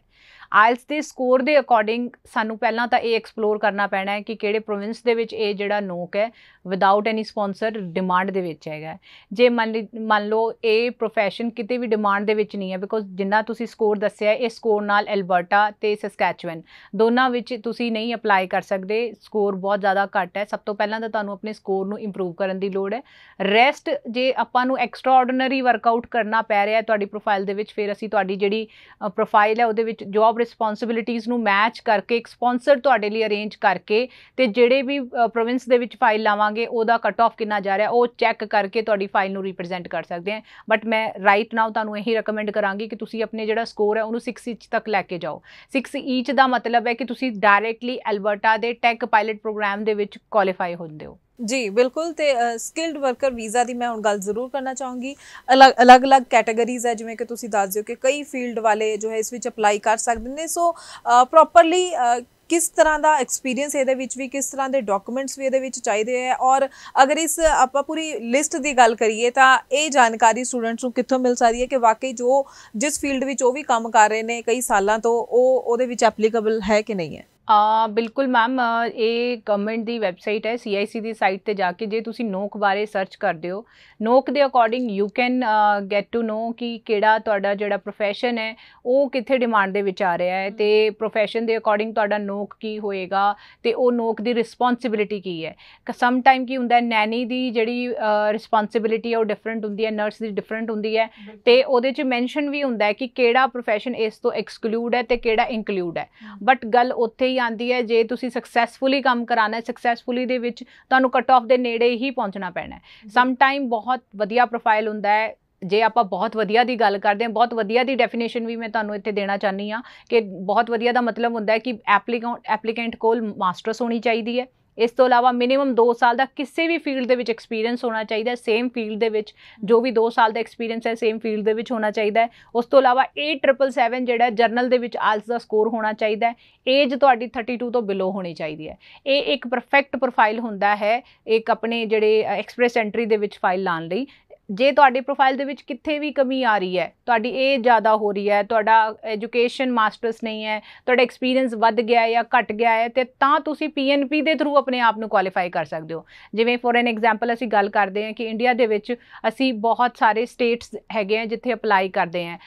ਆਇਲਸ ਦੇ ਸਕੋਰ ਦੇ ਅਕੋਰਡਿੰਗ ਸਾਨੂੰ ਪਹਿਲਾਂ ਤਾਂ ਇਹ ਐਕਸਪਲੋਰ ਕਰਨਾ ਪੈਣਾ ਹੈ ਕਿ ਕਿਹੜੇ ਪ੍ਰੋਵਿੰਸ ਦੇ ਵਿੱਚ ਇਹ ਜਿਹੜਾ ਨੋਕ ਹੈ ਵਿਦਆਊਟ ਐਨੀ ਸਪਾਂਸਰ ਡਿਮਾਂਡ ਦੇ ਵਿੱਚ ਹੈਗਾ ਜੇ ਮੰਨ ਮੰਨ ਲਓ ਇਹ profession ਕਿਤੇ ਵੀ ਡਿਮਾਂਡ ਦੇ ਵਿੱਚ ਨਹੀਂ ਹੈ ਬਿਕੋਜ਼ ਜਿੰਨਾ ਤੁਸੀਂ ਸਕੋਰ ਦੱਸਿਆ ਇਹ ਸਕੋਰ ਨਾਲ ਐਲਬਰਟਾ ਤੇ ਸਸਕੈਚੁਅਨ ਦੋਨਾਂ ਵਿੱਚ ਤੁਸੀਂ ਨਹੀਂ ਅਪਲਾਈ ਕਰ ਸਕਦੇ ਸਕੋਰ ਬਹੁਤ ਜ਼ਿਆਦਾ ਘੱਟ ਹੈ ਸਭ ਤੋਂ ਪਹਿਲਾਂ ਤਾਂ ਤੁਹਾਨੂੰ ਆਪਣੇ ਸਕੋਰ ਨੂੰ ਇੰਪਰੂਵ ਕਰਨ ਦੀ ਲੋੜ ਹੈ ਰੈਸਟ ਜੇ ਆਪਾਂ ਨੂੰ ਐਕਸਟਰਾ ਆਰਡੀਨਰੀ ਵਰਕਆਊਟ ਕਰਨਾ ਪੈ ਰਿਹਾ ਹੈ ਤੁਹਾਡੀ ਪ੍ਰੋਫਾਈਲ ਦੇ ਵਿੱਚ ਫਿਰ ਅਸੀਂ ਤੁਹਾਡੀ ਜਿਹੜੀ ਪ੍ਰੋਫਾਈਲ ਹੈ ਉਹਦੇ ਵਿੱਚ ਜੋ ਜੌਬ ਰਿਸਪੌਂਸਿਬਿਲਿਟੀਆਂ ਨੂੰ ਮੈਚ ਕਰਕੇ ਇੱਕ ਸਪਾਂਸਰ ਤੁਹਾਡੇ ਲਈ ਅਰੇਂਜ ਕਰਕੇ ਤੇ ਜਿਹੜੇ ਵੀ ਪ੍ਰੋਵਿੰਸ ਦੇ ਵਿੱਚ ਫਾਈਲ ਲਾਵਾਂਗੇ ਉਹਦਾ ਕਟ ਆਫ ਕਿੰਨਾ ਜਾ ਰਿਹਾ ਉਹ ਚੈੱਕ ਕਰਕੇ ਤੁਹਾਡੀ ਫਾਈਲ ਨੂੰ ਰਿਪਰੈਜ਼ੈਂਟ ਕਰ ਸਕਦੇ ਆ ਬਟ ਮੈਂ ਰਾਈਟ ਨਾਓ ਤੁਹਾਨੂੰ ਇਹੀ ਰეკਮੈਂਡ ਕਰਾਂਗੀ ਕਿ ਤੁਸੀਂ ਆਪਣੇ ਜਿਹੜਾ ਸਕੋਰ ਹੈ ਉਹਨੂੰ 6 ਇੰਚ ਤੱਕ ਲੈ ਕੇ ਜਾਓ 6 ਇੰਚ ਦਾ ਮਤਲਬ ਹੈ ਕਿ ਤੁਸੀਂ ਡਾਇਰੈਕਟਲੀ ਐਲਬਰਟਾ ਦੇ ਟੈਕ ਪਾਇਲਟ ਪ੍ਰੋਗਰਾਮ ਦੇ ਵਿੱਚ ਕੁਆਲੀਫਾਈ ਹੁੰਦੇ ਹੋ ਜੀ ਬਿਲਕੁਲ ਤੇ ਸਕਿਲਡ ਵਰਕਰ ਵੀਜ਼ਾ ਦੀ ਮੈਂ ਹੁਣ ਗੱਲ ਜ਼ਰੂਰ ਕਰਨਾ ਚਾਹੂੰਗੀ ਅਲੱਗ-ਅਲੱਗ ਕੈਟਾਗਰੀਜ਼ ਹੈ ਜਿਵੇਂ ਕਿ ਤੁਸੀਂ ਦੱਸ ਦਿਓ ਕਿ ਕਈ ਫੀਲਡ ਵਾਲੇ ਜੋ ਹੈ ਇਸ ਵਿੱਚ ਅਪਲਾਈ ਕਰ ਸਕਦੇ ਨੇ ਸੋ ਪ੍ਰੋਪਰਲੀ ਕਿਸ ਤਰ੍ਹਾਂ ਦਾ ਐਕਸਪੀਰੀਅੰਸ ਇਹਦੇ ਵਿੱਚ ਵੀ ਕਿਸ ਤਰ੍ਹਾਂ ਦੇ ਡਾਕੂਮੈਂਟਸ ਵੀ ਇਹਦੇ ਵਿੱਚ ਚਾਹੀਦੇ ਆ ਔਰ ਅਗਰ ਇਸ ਆਪਾਂ ਪੂਰੀ ਲਿਸਟ ਦੀ ਗੱਲ ਕਰੀਏ ਤਾਂ ਇਹ ਜਾਣਕਾਰੀ ਸਟੂਡੈਂਟਸ ਨੂੰ ਕਿੱਥੋਂ ਮਿਲ ਸਕਦੀ ਹੈ ਕਿ ਵਾਕਈ ਜੋ ਜਿਸ ਫੀਲਡ ਵਿੱਚ ਉਹ ਵੀ ਕੰਮ ਕਰ ਰਹੇ ਨੇ ਕਈ ਸਾਲਾਂ ਤੋਂ ਉਹ ਉਹਦੇ ਵਿੱਚ ਐਪਲੀਕੇਬਲ ਹੈ ਕਿ ਨਹੀਂ ਹੈ ਆ ਬਿਲਕੁਲ ਮੈਮ ਇਹ ਗਵਰਨਮੈਂਟ ਦੀ ਵੈਬਸਾਈਟ ਹੈ CIC ਦੀ ਸਾਈਟ ਤੇ ਜਾ ਕੇ ਜੇ ਤੁਸੀਂ ਨੋਕ ਬਾਰੇ ਸਰਚ ਕਰਦੇ ਹੋ ਨੋਕ ਦੇ according you can get to know ਕਿ ਕਿਹੜਾ ਤੁਹਾਡਾ ਜਿਹੜਾ profession ਹੈ ਉਹ ਕਿੱਥੇ ਡਿਮਾਂਡ ਦੇ ਵਿੱਚ ਆ ਰਿਹਾ ਹੈ ਤੇ profession ਦੇ ਅਕੋਰਡਿੰਗ ਤੁਹਾਡਾ ਨੋਕ ਕੀ ਹੋਏਗਾ ਤੇ ਉਹ ਨੋਕ ਦੀ ਰਿਸਪੌਂਸਿਬਿਲਟੀ ਕੀ ਹੈ ਸਮ ਟਾਈਮ ਕੀ ਹੁੰਦਾ ਹੈ ਨੈਨੀ ਦੀ ਜਿਹੜੀ ਰਿਸਪੌਂਸਿਬਿਲਟੀ ਹੈ ਉਹ ਡਿਫਰੈਂਟ ਹੁੰਦੀ ਹੈ ਨਰਸ ਦੀ ਡਿਫਰੈਂਟ ਹੁੰਦੀ ਹੈ ਤੇ ਉਹਦੇ ਚ ਮੈਂਸ਼ਨ ਵੀ ਹੁੰਦਾ ਹੈ ਕਿ ਕਿਹੜਾ profession ਇਸ ਤੋਂ ਐਕਸਕਲੂਡ ਹੈ ਤੇ ਕਿਹੜਾ ਇਨਕਲੂਡ ਹੈ ਬਟ ਗੱਲ ਉੱਥੇ ਵਾਰੀ ਆਂਦੀ ਹੈ ਜੇ ਤੁਸੀਂ ਸਕਸੈਸਫੁਲੀ ਕੰਮ ਕਰਾਣਾ ਹੈ ਸਕਸੈਸਫੁਲੀ ਦੇ ਵਿੱਚ ਤੁਹਾਨੂੰ ਕਟ ਆਫ ਦੇ ਨੇੜੇ ਹੀ ਪਹੁੰਚਣਾ ਪੈਣਾ ਹੈ ਸਮ ਟਾਈਮ ਬਹੁਤ ਵਧੀਆ ਪ੍ਰੋਫਾਈਲ ਹੁੰਦਾ ਹੈ ਜੇ ਆਪਾਂ ਬਹੁਤ ਵਧੀਆ ਦੀ ਗੱਲ ਕਰਦੇ ਹਾਂ ਬਹੁਤ ਵਧੀਆ ਦੀ ਡੈਫੀਨੇਸ਼ਨ ਵੀ ਮੈਂ ਤੁਹਾਨੂੰ ਇੱਥੇ ਦੇਣਾ ਚਾਹਨੀ ਆ ਕਿ ਬਹੁਤ ਵਧੀਆ ਦਾ ਮਤਲਬ ਹੁੰਦਾ ਹੈ ਕਿ ਐਪਲੀਕੈਂਟ ਐਪਲੀਕੈਂਟ ਕੋਲ ਮਾਸਟਰਸ ਹੋਣੀ ਚਾਹੀਦੀ ਹੈ ਇਸ ਤੋਂ ਇਲਾਵਾ ਮਿਨੀਮਮ 2 ਸਾਲ ਦਾ ਕਿਸੇ ਵੀ ਫੀਲਡ ਦੇ ਵਿੱਚ ਐਕਸਪੀਰੀਅੰਸ ਹੋਣਾ ਚਾਹੀਦਾ ਹੈ ਸੇਮ ਫੀਲਡ ਦੇ ਵਿੱਚ ਜੋ ਵੀ 2 ਸਾਲ ਦਾ ਐਕਸਪੀਰੀਅੰਸ ਹੈ ਸੇਮ ਫੀਲਡ ਦੇ ਵਿੱਚ ਹੋਣਾ ਚਾਹੀਦਾ ਹੈ ਉਸ ਤੋਂ ਇਲਾਵਾ 8777 ਜਿਹੜਾ ਜਰਨਲ ਦੇ ਵਿੱਚ ਆਲਸ ਦਾ ਸਕੋਰ ਹੋਣਾ ਚਾਹੀਦਾ ਹੈ ਏਜ ਤੁਹਾਡੀ 32 ਤੋਂ ਬਿਲੋ ਹੋਣੀ ਚਾਹੀਦੀ ਹੈ ਇਹ ਇੱਕ ਪਰਫੈਕਟ ਪ੍ਰੋਫਾਈਲ ਹੁੰਦਾ ਹੈ ਇੱਕ ਆਪਣੇ ਜਿਹੜੇ ਐਕਸਪ੍ਰੈਸ ਐਂਟਰੀ ਦੇ ਵਿੱਚ ਫਾਈਲ ਲਾਣ ਲਈ ਜੇ ਤੁਹਾਡੀ ਪ੍ਰੋਫਾਈਲ ਦੇ ਵਿੱਚ ਕਿੱਥੇ ਵੀ ਕਮੀ ਆ ਰਹੀ ਹੈ ਤੁਹਾਡੀ ਏਜ ਜ਼ਿਆਦਾ ਹੋ ਰਹੀ ਹੈ ਤੁਹਾਡਾ ਐਜੂਕੇਸ਼ਨ ਮਾਸਟਰਸ ਨਹੀਂ ਹੈ ਤੁਹਾਡਾ ਐਕਸਪੀਰੀਅੰਸ ਵੱਧ ਗਿਆ ਹੈ ਜਾਂ ਘਟ ਗਿਆ ਹੈ ਤੇ ਤਾਂ ਤੁਸੀਂ ਪੀਐਨਪੀ ਦੇ ਥਰੂ ਆਪਣੇ ਆਪ ਨੂੰ ਕੁਆਲੀਫਾਈ ਕਰ ਸਕਦੇ ਹੋ ਜਿਵੇਂ ਫੋਰ ਐਨ ਐਗਜ਼ਾਮਪਲ ਅਸੀਂ ਗੱਲ ਕਰਦੇ ਹਾਂ ਕਿ ਇੰਡੀਆ ਦੇ ਵਿੱਚ ਅਸੀਂ ਬਹੁਤ ਸਾਰੇ ਸਟੇਟਸ ਹੈਗੇ ਆ ਜਿੱਥੇ ਅਪਲਾਈ ਕਰਦੇ ਆ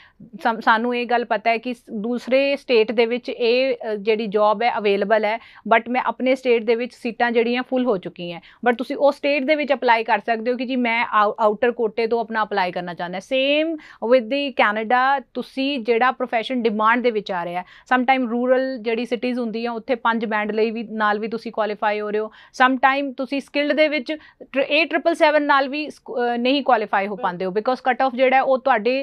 ਸਾਨੂੰ ਇਹ ਗੱਲ ਪਤਾ ਹੈ ਕਿ ਦੂਸਰੇ ਸਟੇਟ ਦੇ ਵਿੱਚ ਇਹ ਜਿਹੜੀ ਜੌਬ ਹੈ ਅਵੇਲੇਬਲ ਹੈ ਬਟ ਮੈਂ ਆਪਣੇ ਸਟੇਟ ਦੇ ਵਿੱਚ ਸੀਟਾਂ ਜਿਹੜੀਆਂ ਫੁੱਲ ਹੋ ਚੁੱਕੀਆਂ ਬਟ ਤੁਸੀਂ ਉਹ ਸਟੇਟ ਦੇ ਵਿੱਚ ਅਪਲਾਈ ਕਰ ਸਕਦੇ ਹੋ ਕਿ ਜੀ ਮੈਂ ਆਊਟਰ ਕੋਟੇ ਤੋਂ ਆਪਣਾ ਅਪਲਾਈ ਕਰਨਾ ਚਾਹੁੰਦਾ ਸੇਮ ਵਿਦ ਦੀ ਕੈਨੇਡਾ ਤੁਸੀਂ ਜਿਹੜਾ profession ਡਿਮਾਂਡ ਦੇ ਵਿੱਚ ਆ ਰਿਹਾ ਸਮ ਟਾਈਮ ਰੂਰਲ ਜਿਹੜੀ ਸਿਟੀਜ਼ ਹੁੰਦੀਆਂ ਉੱਥੇ ਪੰਜ ਬੈਂਡ ਲਈ ਵੀ ਨਾਲ ਵੀ ਤੁਸੀਂ ਕੁਆਲੀਫਾਈ ਹੋ ਰਹੇ ਹੋ ਸਮ ਟਾਈਮ ਤੁਸੀਂ ਸਕਿਲਡ ਦੇ ਵਿੱਚ 8777 ਨਾਲ ਵੀ ਨਹੀਂ ਕੁਆਲੀਫਾਈ ਹੋ ਪਾਉਂਦੇ ਹੋ ਬਿਕੋਜ਼ ਕਟ ਆਫ ਜਿਹੜਾ ਉਹ ਤੁਹਾਡੇ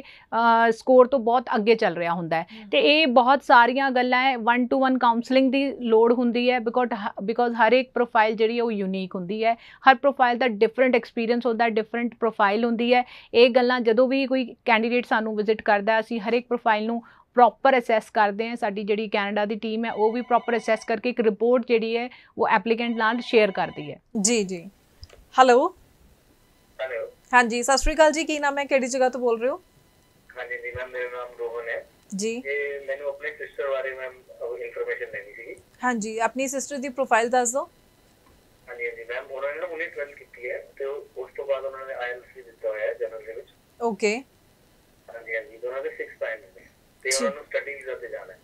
ਸਕੋਰ ਤੋਂ ਬਹੁਤ ਅੱਗੇ ਚੱਲ ਰਿਹਾ ਹੁੰਦਾ ਹੈ ਤੇ ਇਹ ਬਹੁਤ ਸਾਰੀਆਂ ਗੱਲਾਂ ਹੈ 1 ਟੂ 1 ਕਾਉਂਸਲਿੰਗ ਦੀ ਲੋੜ ਹੁੰਦੀ ਹੈ ਬਿਕੋਜ਼ ਬਿਕੋਜ਼ ਹਰ ਇੱਕ ਪ੍ਰੋਫਾਈਲ ਜਿਹੜੀ ਉਹ ਯੂਨੀਕ ਹੁੰਦੀ ਹੈ ਹਰ ਪ੍ਰੋਫਾਈਲ ਦਾ ਡਿਫਰੈਂਟ ਐਕਸਪੀਰੀਅੰਸ ਹੁੰਦਾ ਡਿਫਰੈਂਟ ਪ੍ਰੋਫਾਈਲ ਹੁੰਦੀ ਹੈ ਇਹ ਗੱਲਾਂ ਜਦੋਂ ਵੀ ਕੋਈ ਕੈਂਡੀਡੇਟ ਸਾਨੂੰ ਵਿਜ਼ਿਟ ਕਰਦਾ ਅਸੀਂ ਹਰੇਕ ਪ੍ਰੋਫਾਈਲ ਨੂੰ ਪ੍ਰੋਪਰ ਅਸੈਸ ਕਰਦੇ ਹਾਂ ਸਾਡੀ ਜਿਹੜੀ ਕੈਨੇਡਾ ਦੀ ਟੀਮ ਹੈ ਉਹ ਵੀ ਪ੍ਰੋਪਰ ਅਸੈਸ ਕਰਕੇ ਇੱਕ ਰਿਪੋਰਟ ਜਿਹੜੀ ਹੈ ਉਹ ਐਪਲੀਕੈਂਟ ਨਾਲ ਸ਼ੇਅਰ ਕਰਦੀ ਹੈ ਜੀ ਜੀ ਹੈਲੋ ਹੈਲੋ ਹਾਂਜੀ ਸਤਿ ਸ਼੍ਰੀ ਅਕਾਲ ਜੀ ਕੀ ਨਾਮ ਹੈ ਕਿਹੜੀ ਜਗ੍ਹਾ ਤੋਂ ਬੋਲ ਰਹੇ ਹੋ ਹਾਂਜੀ ਜੀ ਮੈਮ ਮੇਰਾ ਨਾਮ ਰੋਹਨ ਹੈ ਜੀ ਇਹ ਮੈਨੂੰ ਆਪਣੇ ਸਿਸਟਰ ਬਾਰੇ ਮੈਮ ਇਨਫੋਰਮੇਸ਼ਨ ਲੈਣੀ ਸੀ ਹਾਂਜੀ ਆਪਣੀ ਸਿਸਟਰ ਦੀ ਪ੍ਰੋਫਾਈਲ ਦੱਸ ਦਿਓ ਹਾਂਜੀ ਜੀ ਮੈਮ ਉਹਨਾਂ ਨੇ ਨਾ ਹੁਣੇ 12 ਕੀਤੀ ਹੈ ਤੇ ਉਸ ਤੋਂ ਬਾਅਦ ਉਹਨਾਂ ਓਕੇ ਹਾਂਜੀ ਹਾਂਜੀ ਦੋਨਾਂ ਦੇ 6 ਟਾਈਮ ਨੇ ਤੇ ਉਹਨਾਂ ਨੂੰ ਸਟੱਡੀ ਵੀਜ਼ਾ ਤੇ ਜਾਣਾ ਹੈ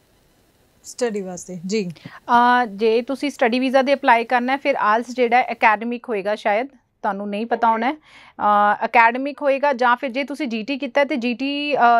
ਸਟੱਡੀ ਵਾਸਤੇ ਜੀ ਆ ਜੇ ਤੁਸੀਂ ਸਟੱਡੀ ਵੀਜ਼ਾ ਦੇ ਅਪਲਾਈ ਕਰਨਾ ਹੈ ਫਿਰ ਆਲਸ ਜਿਹੜਾ ਅਕੈਡਮਿਕ ਹੋਏਗਾ ਸ਼ਾਇਦ ਤੁਹਾਨੂੰ ਨਹੀਂ ਪਤਾ ਹੋਣਾ ਅਕੈਡਮਿਕ ਹੋਏਗਾ ਜਾਂ ਫਿਰ ਜੇ ਤੁਸੀਂ ਜੀਟੀ ਕੀਤਾ ਤੇ ਜੀਟੀ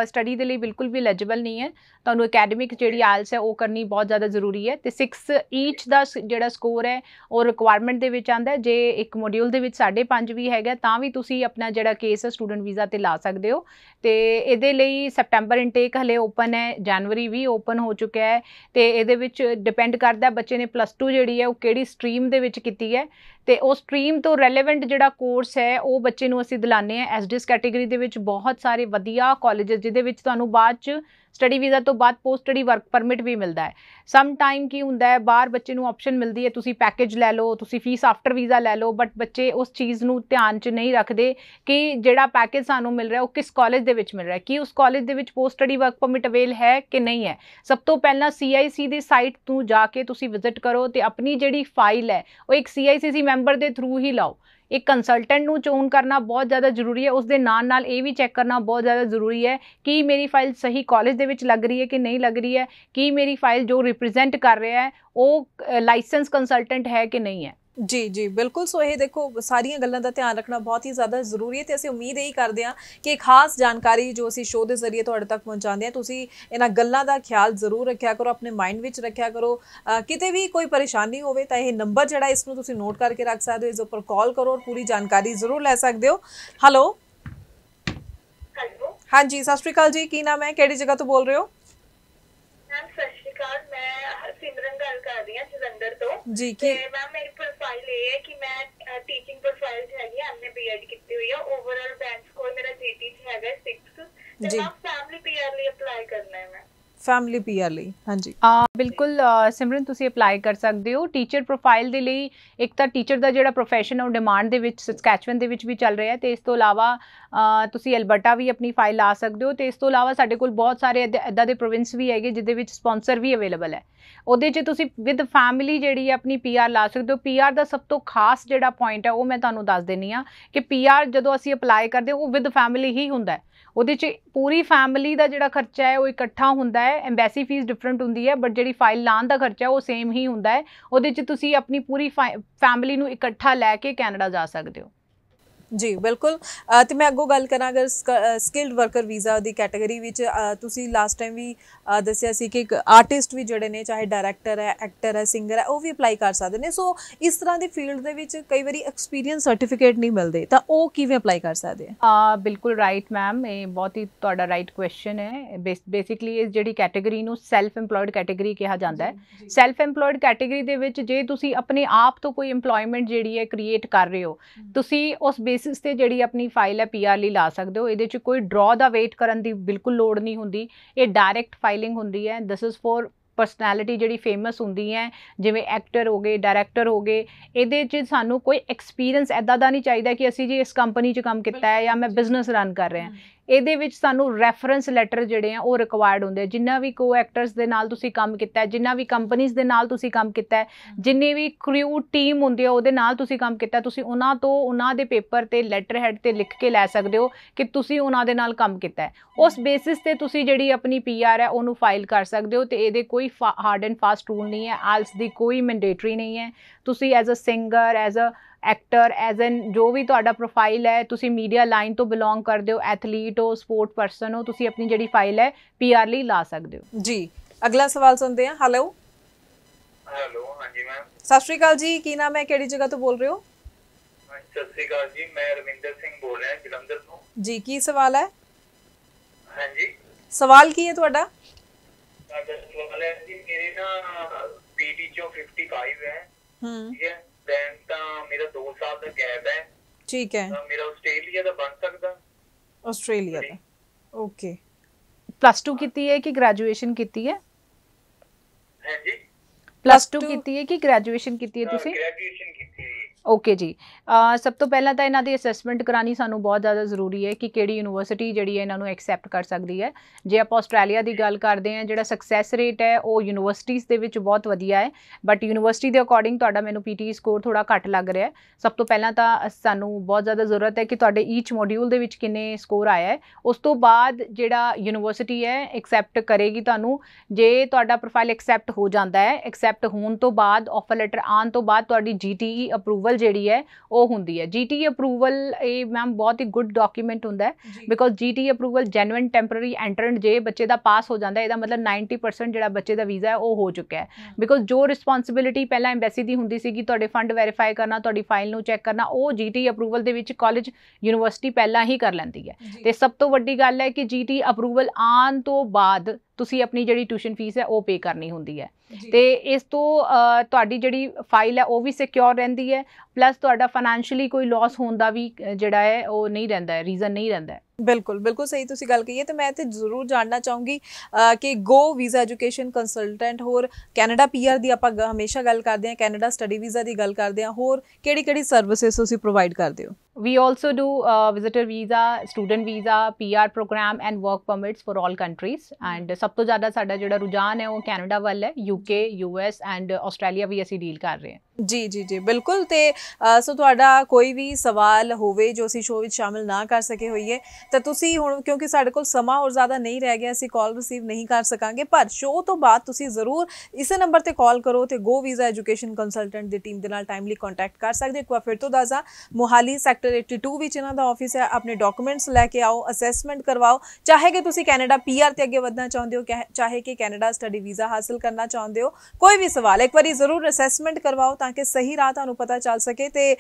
ਸਟੱਡੀ ਦੇ ਲਈ ਬਿਲਕੁਲ ਵੀ ਐਲੀਜੀਬਲ ਨਹੀਂ ਹੈ ਤੁਹਾਨੂੰ ਅਕੈਡਮਿਕ ਜਿਹੜੀ ਆਲਸ ਹੈ ਉਹ ਕਰਨੀ ਬਹੁਤ ਜ਼ਿਆਦਾ ਜ਼ਰੂਰੀ ਹੈ ਤੇ 6 ਈਚ ਦਾ ਜਿਹੜਾ ਸਕੋਰ ਹੈ ਉਹ ਰਿਕੁਆਇਰਮੈਂਟ ਦੇ ਵਿੱਚ ਆਂਦਾ ਜੇ ਇੱਕ ਮੋਡਿਊਲ ਦੇ ਵਿੱਚ 5.5 ਵੀ ਹੈਗਾ ਤਾਂ ਵੀ ਤੁਸੀਂ ਆਪਣਾ ਜਿਹੜਾ ਕੇਸ ਹੈ ਸਟੂਡੈਂਟ ਵੀਜ਼ਾ ਤੇ ਲਾ ਸਕਦੇ ਹੋ ਤੇ ਇਹਦੇ ਲਈ ਸੈਪਟੈਂਬਰ ਇਨਟੇਕ ਹਲੇ ਓਪਨ ਹੈ ਜਨਵਰੀ ਵੀ ਓਪਨ ਹੋ ਚੁੱਕਿਆ ਹੈ ਤੇ ਇਹਦੇ ਵਿੱਚ ਡਿਪੈਂਡ ਕਰਦਾ ਬੱਚੇ ਨੇ ਪਲੱਸ 2 ਜਿਹੜੀ ਹੈ ਉਹ ਕਿਹੜੀ ਸਟਰੀਮ ਦੇ ਵਿੱਚ ਕੀਤੀ ਹੈ ਤੇ ਉਹ ਸਟਰੀਮ ਤੋਂ ਰੈਲੇਵੈਂਟ ਜਿਹੜਾ ਕੋਰਸ ਹੈ ਉਹ ਬੱਚੇ ਨੂੰ ਅਸੀਂ ਦਿਲਾਣੇ ਆ ਐਸਡੀਐਸ ਕੈਟਾਗਰੀ ਦੇ ਵਿੱਚ ਬਹੁਤ ਸਾਰੇ ਵਧੀਆ ਕਾਲਜਸ ਜਿਹਦੇ ਵਿੱਚ ਤੁਹਾਨੂੰ ਬਾਅਦ ਚ ਸਟੱਡੀ ਵੀਜ਼ਾ ਤੋਂ ਬਾਅਦ ਪੋਸਟ ਸਟੱਡੀ ਵਰਕ ਪਰਮਿਟ ਵੀ ਮਿਲਦਾ ਹੈ ਸਮ ਟਾਈਮ ਕੀ ਹੁੰਦਾ ਹੈ ਬਾਹਰ ਬੱਚੇ ਨੂੰ ਆਪਸ਼ਨ ਮਿਲਦੀ ਹੈ ਤੁਸੀਂ ਪੈਕੇਜ ਲੈ ਲਓ ਤੁਸੀਂ ਫੀਸ ਆਫਟਰ ਵੀਜ਼ਾ ਲੈ ਲਓ ਬਟ ਬੱਚੇ ਉਸ ਚੀਜ਼ ਨੂੰ ਧਿਆਨ 'ਚ ਨਹੀਂ ਰੱਖਦੇ ਕਿ ਜਿਹੜਾ ਪੈਕੇਜ ਸਾਨੂੰ ਮਿਲ ਰਿਹਾ ਉਹ ਕਿਸ ਕਾਲਜ ਦੇ ਵਿੱਚ ਮਿਲ ਰਿਹਾ ਕੀ ਉਸ ਕਾਲਜ ਦੇ ਵਿੱਚ post study work permit avail ਹੈ ਕਿ ਨਹੀਂ ਹੈ ਸਭ ਤੋਂ ਪਹਿਲਾਂ ਸੀਆਈਸੀ ਦੀ ਸਾਈਟ ਤੋਂ ਜਾ ਕੇ ਤੁਸੀਂ ਵਿਜ਼ਿਟ ਕਰੋ ਤੇ ਆਪਣੀ ਜਿਹੜੀ ਫਾਈਲ ਹੈ ਉਹ ਇੱਕ ਸੀਆਈਸੀ ਮੈਂਬਰ ਦੇ ਥਰੂ ਹੀ ਲਾਓ ਇੱਕ ਕੰਸਲਟੈਂਟ ਨੂੰ ਚੋਣ ਕਰਨਾ ਬਹੁਤ ਜ਼ਿਆਦਾ ਜ਼ਰੂਰੀ ਹੈ ਉਸ ਦੇ ਨਾਲ ਨਾਲ ਇਹ ਵੀ ਚੈੱਕ ਕਰਨਾ ਬਹੁਤ ਜ਼ਿਆਦਾ ਜ਼ਰੂਰੀ ਹੈ ਕਿ ਮੇਰੀ ਫਾਈਲ ਸਹੀ ਕਾਲਜ ਦੇ ਵਿੱਚ ਲੱਗ ਰਹੀ ਹੈ ਕਿ ਨਹੀਂ ਲੱਗ ਰਹੀ ਹੈ ਕਿ ਮੇਰੀ ਫਾਈਲ ਜੋ ਰਿਪਰੈਜ਼ੈਂਟ ਕਰ ਰਿਹਾ ਹੈ ਉਹ ਲਾਇਸੈਂਸ ਕੰਸਲਟੈਂਟ ਹੈ ਕਿ ਨਹੀਂ ਹੈ ਜੀ ਜੀ ਬਿਲਕੁਲ ਸੋ ਇਹ ਦੇਖੋ ਸਾਰੀਆਂ ਗੱਲਾਂ ਦਾ ਧਿਆਨ ਰੱਖਣਾ ਬਹੁਤ ਹੀ ਜ਼ਿਆਦਾ ਜ਼ਰੂਰੀ ਹੈ ਤੇ ਅਸੀਂ ਉਮੀਦ ਇਹੀ ਕਰਦੇ ਹਾਂ ਕਿ ਖਾਸ ਜਾਣਕਾਰੀ ਜੋ ਅਸੀਂ ਸ਼ੋਅ ਦੇ ਜ਼ਰੀਏ ਤੁਹਾਡੇ ਤੱਕ ਪਹੁੰਚਾਉਂਦੇ ਹਾਂ ਤੁਸੀਂ ਇਹਨਾਂ ਗੱਲਾਂ ਦਾ ਖਿਆਲ ਜ਼ਰੂਰ ਰੱਖਿਆ ਕਰੋ ਆਪਣੇ ਮਾਈਂਡ ਵਿੱਚ ਰੱਖਿਆ ਕਰੋ ਕਿਤੇ ਵੀ ਕੋਈ ਪਰੇਸ਼ਾਨੀ ਹੋਵੇ ਤਾਂ ਇਹ ਨੰਬਰ ਜਿਹੜਾ ਇਸ ਨੂੰ ਤੁਸੀਂ ਨੋਟ ਕਰਕੇ ਰੱਖ ਸਕਦੇ ਹੋ ਇਸ ਉੱਪਰ ਕਾਲ ਕਰੋ ਔਰ ਪੂਰੀ ਜਾਣਕਾਰੀ ਜ਼ਰੂਰ ਲੈ ਸਕਦੇ ਹੋ ਹੈਲੋ ਹਾਂਜੀ ਸਤਿ ਸ਼੍ਰੀ ਅਕਾਲ ਜੀ ਕੀ ਨਾਮ ਹੈ ਕਿਹੜੀ ਜਗ੍ਹਾ ਤੋਂ ਬੋਲ ਰਹੇ ਹੋ ਮੈਂ ਸਤਿ ਸ਼੍ਰੀ ਅਕਾਲ ਮੈਂ ਕਰਨ ਗੱਲ ਕਰ ਰਹੀ ਹਾਂ ਜਲੰਧਰ ਤੋਂ ਜੀ ਕਿ ਤੇ ਮੈਮ ਮੇਰੀ ਪ੍ਰੋਫਾਈਲ ਇਹ ਹੈ ਕਿ ਮੈਂ ਟੀਚਿੰਗ ਪ੍ਰੋਫਾਈਲ ਚ ਹੈਗੀ ਐਮਏ ਬੀਐਡ ਕੀਤੀ ਹੋਈ ਹੈ ਓਵਰਆਲ ਬੈਂਚ ਸਕੋਰ ਮੇਰਾ ਜੀਟੀ ਚ ਹੈਗਾ 6 ਤੇ ਮੈਂ ਫੈਮਿਲੀ ਪੀਆਰ ਲਈ ਅਪਲਾਈ ਕਰਨਾ ਹੈ ਮੈਂ ਫੈਮਿਲੀ ਪੀਆ ਲਈ ਹਾਂਜੀ ਆ ਬਿਲਕੁਲ ਸਿਮਰਨ ਤੁਸੀਂ ਅਪਲਾਈ ਕਰ ਸਕਦੇ ਹੋ ਟੀਚਰ ਪ੍ਰੋਫਾਈਲ ਦੇ ਲਈ ਇੱਕ ਤਾਂ ਟੀਚਰ ਦਾ ਜਿਹੜਾ profession ਉਹ ਡਿਮਾਂਡ ਦੇ ਵਿੱਚ ਸਕੈਚਵਨ ਦੇ ਵਿੱਚ ਵੀ ਚੱਲ ਰਿਹਾ ਤੇ ਇਸ ਤੋਂ ਇਲਾਵਾ ਤੁਸੀਂ ਅਲਬਰਟਾ ਵੀ ਆਪਣੀ ਫਾਈਲ ਲਾ ਸਕਦੇ ਹੋ ਤੇ ਇਸ ਤੋਂ ਇਲਾਵਾ ਸਾਡੇ ਕੋਲ ਬਹੁਤ ਸਾਰੇ ਇਦਾਂ ਦੇ ਪ੍ਰੋਵਿੰਸ ਵੀ ਹੈਗੇ ਜਿਦੇ ਵਿੱਚ ਸਪਾਂਸਰ ਵੀ ਅਵੇਲੇਬਲ ਹੈ ਉਹਦੇ 'ਚ ਤੁਸੀਂ ਵਿਦ ਫੈਮਿਲੀ ਜਿਹੜੀ ਹੈ ਆਪਣੀ ਪੀਆਰ ਲਾ ਸਕਦੇ ਹੋ ਪੀਆਰ ਦਾ ਸਭ ਤੋਂ ਖਾਸ ਜਿਹੜਾ ਪੁਆਇੰਟ ਹੈ ਉਹ ਮੈਂ ਤੁਹਾਨੂੰ ਦੱਸ ਦੇਣੀ ਆ ਕਿ ਪੀਆਰ ਜਦੋਂ ਅਸੀਂ ਅਪਲਾਈ ਕਰਦੇ ਉਹ ਵਿਦ ਫੈਮਿਲੀ ਹੀ ਹੁੰਦਾ ਹੈ ਉਹਦੇ 'ਚ ਪੂਰੀ ਫੈਮਿਲੀ ਦਾ ਜਿਹੜਾ ਖਰਚਾ ਹੈ ਉਹ ਇਕੱਠਾ ਹੁੰਦਾ ਹੈ ਐਮਬੈਸੀ ਫੀਸ ਡਿਫਰੈਂਟ ਹੁੰਦੀ ਹੈ ਬਟ ਜਿਹੜੀ ਫਾਈਲ ਲਾਣ ਦਾ ਖਰਚਾ ਉਹ ਸੇਮ ਹੀ ਹੁੰਦਾ ਹੈ ਉਹਦੇ 'ਚ ਤੁਸੀਂ ਆਪਣੀ ਪੂਰੀ ਫੈਮਿਲੀ ਨੂੰ ਇਕੱਠਾ ਲੈ ਕੇ ਕੈਨੇਡਾ ਜਾ ਸਕਦੇ ਹੋ ਜੀ ਬਿਲਕੁਲ ਤੇ ਮੈਂ ਅੱਗੋ ਗੱਲ ਕਰਾਂ ਅਗਰ ਸਕਿਲਡ ਵਰਕਰ ਵੀਜ਼ਾ ਦੀ ਕੈਟਾਗਰੀ ਵਿੱਚ ਤੁਸੀਂ ਲਾਸਟ ਟਾਈਮ ਵੀ ਦੱਸਿਆ ਸੀ ਕਿ ਆਰਟਿਸਟ ਵੀ ਜਿਹੜੇ ਨੇ ਚਾਹੇ ਡਾਇਰੈਕਟਰ ਹੈ ਐਕਟਰ ਹੈ ਸਿੰਗਰ ਹੈ ਉਹ ਵੀ ਅਪਲਾਈ ਕਰ ਸਕਦੇ ਨੇ ਸੋ ਇਸ ਤਰ੍ਹਾਂ ਦੇ ਫੀਲਡ ਦੇ ਵਿੱਚ ਕਈ ਵਾਰੀ ਐਕਸਪੀਰੀਅੰਸ ਸਰਟੀਫਿਕੇਟ ਨਹੀਂ ਮਿਲਦੇ ਤਾਂ ਉਹ ਕਿਵੇਂ ਅਪਲਾਈ ਕਰ ਸਕਦੇ ਆ ਆ ਬਿਲਕੁਲ ਰਾਈਟ ਮੈਮ ਇਹ ਬਹੁਤ ਹੀ ਤੁਹਾਡਾ ਰਾਈਟ ਕੁਐਸਚਨ ਹੈ ਬੇਸਿਕਲੀ ਇਸ ਜਿਹੜੀ ਕੈਟਾਗਰੀ ਨੂੰ ਸੈਲਫ ਏਮਪਲੋਇਡ ਕੈਟਾਗਰੀ ਕਿਹਾ ਜਾਂਦਾ ਹੈ ਸੈਲਫ ਏਮਪਲੋਇਡ ਕੈਟਾਗਰੀ ਦੇ ਵਿੱਚ ਜੇ ਤੁਸੀਂ ਆਪਣੇ ਆਪ ਤੋਂ ਕੋਈ ਏਮਪਲੋਇਮੈਂਟ ਜਿਹੜੀ ਹੈ ਕ੍ਰੀਏਟ ਕਰ ਰਹੇ ਹੋ ਤੁਸੀਂ ਉਸ ਬੇਸ ਬੇਸਿਸ ਤੇ ਜਿਹੜੀ ਆਪਣੀ ਫਾਈਲ ਹੈ ਪੀਆਰ ਲਈ ਲਾ ਸਕਦੇ ਹੋ ਇਹਦੇ 'ਚ ਕੋਈ ਡਰਾ ਦਾ ਵੇਟ ਕਰਨ ਦੀ ਬਿਲਕੁਲ ਲੋੜ ਨਹੀਂ ਹੁੰਦੀ ਇਹ ਡਾਇਰੈਕਟ ਫਾਈਲਿੰਗ ਹੁੰਦੀ ਹੈ ਦਿਸ ਇਜ਼ ਫॉर ਪਰਸਨੈਲਿਟੀ ਜਿਹੜੀ ਫੇਮਸ ਹੁੰਦੀ ਹੈ ਜਿਵੇਂ ਐਕਟਰ ਹੋ ਗਏ ਡਾਇਰੈਕਟਰ ਹੋ ਗਏ ਇਹਦੇ 'ਚ ਸਾਨੂੰ ਕੋਈ ਐਕਸਪੀਰੀਅੰਸ ਐਦਾਂ ਦਾ ਨਹੀਂ ਚਾਹੀਦਾ ਕਿ ਅਸੀਂ ਜੀ ਇਸ ਕੰਪਨੀ 'ਚ ਕੰਮ ਕੀਤਾ ਹੈ ਜਾਂ ਮੈਂ ਬਿਜ਼ਨਸ ਰਨ ਕਰ ਰਿਹਾ ਇਹਦੇ ਵਿੱਚ ਸਾਨੂੰ ਰੈਫਰੈਂਸ ਲੈਟਰ ਜਿਹੜੇ ਆ ਉਹ ਰਿਕੁਆਇਰਡ ਹੁੰਦੇ ਜਿੰਨਾ ਵੀ ਕੋ ਐਕਟਰਸ ਦੇ ਨਾਲ ਤੁਸੀਂ ਕੰਮ ਕੀਤਾ ਜਿੰਨਾ ਵੀ ਕੰਪਨੀਆਂ ਦੇ ਨਾਲ ਤੁਸੀਂ ਕੰਮ ਕੀਤਾ ਜਿੰਨੀ ਵੀ ਕ੍ਰਿਊ ਟੀਮ ਹੁੰਦੀ ਹੈ ਉਹਦੇ ਨਾਲ ਤੁਸੀਂ ਕੰਮ ਕੀਤਾ ਤੁਸੀਂ ਉਹਨਾਂ ਤੋਂ ਉਹਨਾਂ ਦੇ ਪੇਪਰ ਤੇ ਲੈਟਰ ਹੈਡ ਤੇ ਲਿਖ ਕੇ ਲੈ ਸਕਦੇ ਹੋ ਕਿ ਤੁਸੀਂ ਉਹਨਾਂ ਦੇ ਨਾਲ ਕੰਮ ਕੀਤਾ ਉਸ ਬੇਸਿਸ ਤੇ ਤੁਸੀਂ ਜਿਹੜੀ ਆਪਣੀ ਪੀਆਰ ਹੈ ਉਹਨੂੰ ਫਾਈਲ ਕਰ ਸਕਦੇ ਹੋ ਤੇ ਇਹਦੇ ਕੋਈ ਹਾਰਡ ਐਂਡ ਫਾਸਟ ਰੂਲ ਨਹੀਂ ਹੈ ਆਲਸ ਦੀ ਕੋਈ ਮੈਂਡੇਟਰੀ ਨਹੀਂ ਹੈ ਤੁਸੀਂ as a singer as a actor as an ਜੋ ਵੀ ਤੁਹਾਡਾ ਪ੍ਰੋਫਾਈਲ ਹੈ ਤੁਸੀਂ ਮੀਡੀਆ ਲਾਈਨ ਤੋਂ ਬਿਲੋਂਗ ਕਰਦੇ ਹੋ ਐਥਲੀਟ ਹੋ ਸਪੋਰਟ ਪਰਸਨ ਹੋ ਤੁਸੀਂ ਆਪਣੀ ਜਿਹੜੀ ਫਾਈਲ ਹੈ ਪੀਆਰ ਲਈ ਲਾ ਸਕਦੇ ਹੋ ਜੀ ਅਗਲਾ ਸਵਾਲ ਸੁਣਦੇ ਹਾਂ ਹੈਲੋ ਹੈਲੋ ਹਾਂਜੀ ਮੈਮ ਸਤਿ ਸ਼੍ਰੀ ਅਕਾਲ ਜੀ ਕੀ ਨਾਮ ਹੈ ਕਿਹੜੀ ਜਗ੍ਹਾ ਤੋਂ ਬੋਲ ਰਹੇ ਹੋ ਸਤਿ ਸ਼੍ਰੀ ਅਕਾਲ ਜੀ ਮੈਂ ਰਵਿੰਦਰ ਸਿੰਘ ਬੋਲ ਰਿਹਾ ਜਲੰਧਰ ਤੋਂ ਜੀ ਕੀ ਸਵਾਲ ਹੈ ਹਾਂਜੀ ਸਵਾਲ ਕੀ ਹੈ ਤੁਹਾਡਾ ਸਵਾਲ ਹੈ ਜੀ ਮੇਰੇ ਨਾ ਪੀਟੀ ਚੋਂ 55 ਹੈ ठीक है देन ਤਾਂ ਮੇਰਾ 2 ਸਾਲ ਦਾ ਗੈਪ ਹੈ ਠੀਕ ਹੈ ਤਾਂ ਮੇਰਾ ਆਸਟ੍ਰੇਲੀਆ ਦਾ ਬਣ ਸਕਦਾ ਆਸਟ੍ਰੇਲੀਆ ਦਾ ਓਕੇ ਪਲੱਸ 2 ਕੀਤੀ ਹੈ ਕਿ ਗ੍ਰੈਜੂਏਸ਼ਨ ਕੀਤੀ ਹੈ ਹਾਂਜੀ ਪਲੱਸ 2 ਕੀਤੀ ਹੈ ਕਿ ਗ੍ਰੈਜੂਏਸ਼ਨ ਕੀਤੀ ਹੈ ਤੁਸੀਂ ਗ੍ਰੈਜੂਏਸ਼ਨ ਕੀਤੀ ਓਕੇ ਜੀ ਸਭ ਤੋਂ ਪਹਿਲਾਂ ਤਾਂ ਇਹਨਾਂ ਦੀ ਅਸੈਸਮੈਂਟ ਕਰਾਣੀ ਸਾਨੂੰ ਬਹੁਤ ਜ਼ਿਆਦਾ ਜ਼ਰੂਰੀ ਹੈ ਕਿ ਕਿਹੜੀ ਯੂਨੀਵਰਸਿਟੀ ਜਿਹੜੀ ਹੈ ਇਹਨਾਂ ਨੂੰ ਐਕਸੈਪਟ ਕਰ ਸਕਦੀ ਹੈ ਜੇ ਆਪਾਂ ਆਸਟ੍ਰੇਲੀਆ ਦੀ ਗੱਲ ਕਰਦੇ ਹਾਂ ਜਿਹੜਾ ਸਕਸੈਸ ਰੇਟ ਹੈ ਉਹ ਯੂਨੀਵਰਸਿਟੀਆਂ ਦੇ ਵਿੱਚ ਬਹੁਤ ਵਧੀਆ ਹੈ ਬਟ ਯੂਨੀਵਰਸਿਟੀ ਦੇ ਅਕੋਰਡਿੰਗ ਤੁਹਾਡਾ ਮੈਨੂੰ ਪੀਟੀ ਸਕੋਰ ਥੋੜਾ ਘੱਟ ਲੱਗ ਰਿਹਾ ਹੈ ਸਭ ਤੋਂ ਪਹਿਲਾਂ ਤਾਂ ਸਾਨੂੰ ਬਹੁਤ ਜ਼ਿਆਦਾ ਜ਼ਰੂਰਤ ਹੈ ਕਿ ਤੁਹਾਡੇ ਈਚ ਮੋਡਿਊਲ ਦੇ ਵਿੱਚ ਕਿੰਨੇ ਸਕੋਰ ਆਇਆ ਹੈ ਉਸ ਤੋਂ ਬਾਅਦ ਜਿਹੜਾ ਯੂਨੀਵਰਸਿਟੀ ਹੈ ਐਕਸੈਪਟ ਕਰੇਗੀ ਤੁਹਾਨੂੰ ਜੇ ਤੁਹਾਡਾ ਪ੍ਰੋਫਾਈਲ ਐਕਸੈਪਟ ਹੋ ਜਾਂਦਾ ਹੈ ਐਕਸੈਪਟ ਹੋਣ ਤੋਂ ਬਾਅਦ ਆਫਰ ਲੈਟਰ ਆਉਣ ਤੋਂ ਬਾਅਦ ਤੁਹਾਡੀ ਜੀਟੀਈ ਅਪਰੂਵਲ ਅਪਰੂਵਲ ਜਿਹੜੀ ਹੈ ਉਹ ਹੁੰਦੀ ਹੈ ਜੀਟੀ ਅਪਰੂਵਲ e ਇਹ ਮੈਮ ਬਹੁਤ ਹੀ ਗੁੱਡ ਡਾਕੂਮੈਂਟ ਹੁੰਦਾ ਹੈ because GT approval genuine temporary entrant ਜੇ ਬੱਚੇ ਦਾ ਪਾਸ ਹੋ ਜਾਂਦਾ ਇਹਦਾ ਮਤਲਬ 90% ਜਿਹੜਾ ਬੱਚੇ ਦਾ ਵੀਜ਼ਾ ਹੈ ਉਹ ਹੋ ਚੁੱਕਾ ਹੈ ਬਿਕੋਜ਼ ਜੋ ਰਿਸਪੌਂਸਿਬਿਲਟੀ ਪਹਿਲਾਂ ਐਮਬੈਸੀ ਦੀ ਹੁੰਦੀ ਸੀਗੀ ਤੁਹਾਡੇ ਫੰਡ ਵੈਰੀਫਾਈ ਕਰਨਾ ਤੁਹਾਡੀ ਫਾਈਲ ਨੂੰ ਚੈੱਕ ਕਰਨਾ ਉਹ ਜੀਟੀ ਅਪਰੂਵਲ e ਦੇ ਵਿੱਚ ਕਾਲਜ ਯੂਨੀਵਰਸਿਟੀ ਪਹਿਲਾਂ ਹੀ ਕਰ ਲੈਂਦੀ ਹੈ ਤੇ ਸਭ ਤੋਂ ਵੱਡੀ ਗੱਲ ਹੈ ਕਿ ਜੀਟੀ ਅਪਰੂਵਲ ਆਨ ਤੋਂ ਬਾਅਦ ਤੁਸੀਂ ਆਪਣੀ ਜਿਹੜੀ ਟਿਊਸ਼ਨ ਫੀਸ ਹੈ ਉਹ ਪੇ ਕਰਨੀ ਹੁੰਦੀ ਹੈ ਤੇ ਇਸ ਤੋਂ ਤੁਹਾਡੀ ਜਿਹੜੀ ਫਾਈਲ ਹੈ ਉਹ ਵੀ ਸਿਕਿਉਰ ਰਹਿੰਦੀ ਹੈ ਪਲੱਸ ਤੁਹਾਡਾ ਫਾਈਨੈਂਸ਼ੀਅਲੀ ਕੋਈ ਲਾਸ ਹੋਣ ਦਾ ਵੀ ਜਿਹੜਾ ਹੈ ਉਹ ਨਹੀਂ ਰਹਿੰਦਾ ਹੈ ਰੀਜ਼ਨ ਨਹੀਂ ਰਹਿੰਦਾ ਹੈ ਬਿਲਕੁਲ ਬਿਲਕੁਲ ਸਹੀ ਤੁਸੀਂ ਗੱਲ ਕਹੀ ਹੈ ਤੇ ਮੈਂ ਇੱਥੇ ਜ਼ਰੂਰ ਜਾਣਨਾ ਚਾਹੂੰਗੀ ਕਿ ਗੋ ਵੀਜ਼ਾ ਐਜੂਕੇਸ਼ਨ ਕੰਸਲਟੈਂਟ ਹੋਰ ਕੈਨੇਡਾ ਪੀਆਰ ਦੀ ਆਪਾਂ ਹਮੇਸ਼ਾ ਗੱਲ ਕਰਦੇ ਹਾਂ ਕੈਨੇਡਾ ਸਟੱਡੀ ਵੀਜ਼ਾ ਦੀ ਗੱਲ ਕਰਦੇ ਹਾਂ ਹੋਰ ਕਿਹੜੀ ਕਿਹੜੀ ਸਰਵਿਸਿਜ਼ ਤੁਸੀਂ ਪ੍ਰੋਵਾਈਡ ਕਰਦੇ ਹੋ We also do uh, visitor visa, student visa, PR program and work permits for all countries and ਸਭ ਤੋਂ ਜ਼ਿਆਦਾ ਸਾਡਾ ਜਿਹੜਾ ਰੁਝਾਨ ਹੈ ਉਹ ਕੈਨੇਡਾ ਵੱਲ ਹੈ ਯੂਕੇ ਯੂਐਸ ਐਂਡ ਆਸਟ੍ਰੇਲੀਆ ਵੀ ਅਸੀਂ ਡੀਲ ਕਰ ਰਹੇ ਹਾਂ ਜੀ ਜੀ ਜੀ ਬਿਲਕੁਲ ਤੇ ਸੋ ਤੁਹਾਡਾ ਕੋਈ ਵੀ ਸਵਾਲ ਹੋਵੇ ਜੋ ਅਸੀਂ ਸ਼ੋਅ ਵਿੱਚ ਸ਼ਾਮਿਲ ਨਾ ਕਰ ਸਕੇ ਹੋਈਏ ਤਾਂ ਤੁਸੀਂ ਹੁਣ ਕਿਉਂਕਿ ਸਾਡੇ ਕੋਲ ਸਮਾਂ ਹੋਰ ਜ਼ਿਆਦਾ ਨਹੀਂ ਰਹਿ ਗਿਆ ਅਸੀਂ ਕਾਲ ਰਿਸੀਵ ਨਹੀਂ ਕਰ ਸਕਾਂਗੇ ਪਰ ਸ਼ੋਅ ਤੋਂ ਬਾਅਦ ਤੁਸੀਂ ਜ਼ਰੂਰ ਇਸੇ ਨੰਬਰ ਤੇ ਕਾਲ ਕਰੋ ਤੇ ਗੋ ਵੀਜ਼ਾ ਐਜੂਕੇਸ਼ਨ ਕੰਸਲਟੈਂਟ ਦੀ ਟੀਮ ਦੇ ਨਾਲ ਟਾਈਮਲੀ ਕੰਟੈਕਟ ਕਰ ਸਕਦੇ ਹੋ ਇੱਕ ਵਾਰ ਫਿਰ ਤੋਂ ਦੱਸਾਂ ਮੋਹਾਲੀ ਸੈਕਟਰ ਸੈਕਟਰ 82 ਵਿੱਚ ਇਹਨਾਂ ਦਾ ਆਫਿਸ ਹੈ ਆਪਣੇ ਡਾਕੂਮੈਂਟਸ ਲੈ ਕੇ ਆਓ ਅਸੈਸਮੈਂਟ ਕਰਵਾਓ ਚਾਹੇ ਕਿ ਤੁਸੀਂ ਕੈਨੇਡਾ ਪੀਆਰ ਤੇ ਅੱਗੇ ਵਧਣਾ ਚਾਹੁੰਦੇ ਹੋ ਚਾਹੇ ਕਿ ਕੈਨੇਡਾ ਸਟੱਡੀ ਵੀਜ਼ਾ ਹਾਸਲ ਕਰਨਾ ਚਾਹੁੰਦੇ ਹੋ ਕੋਈ ਵੀ ਸਵਾਲ ਇੱਕ ਵਾਰੀ ਜ਼ਰੂਰ ਅਸੈਸਮੈਂਟ ਕਰਵਾਓ ਤਾਂ ਕਿ ਸਹੀ ਰਾਹ ਤੁਹਾਨੂੰ ਪਤਾ ਚੱਲ ਸਕੇ ਤੇ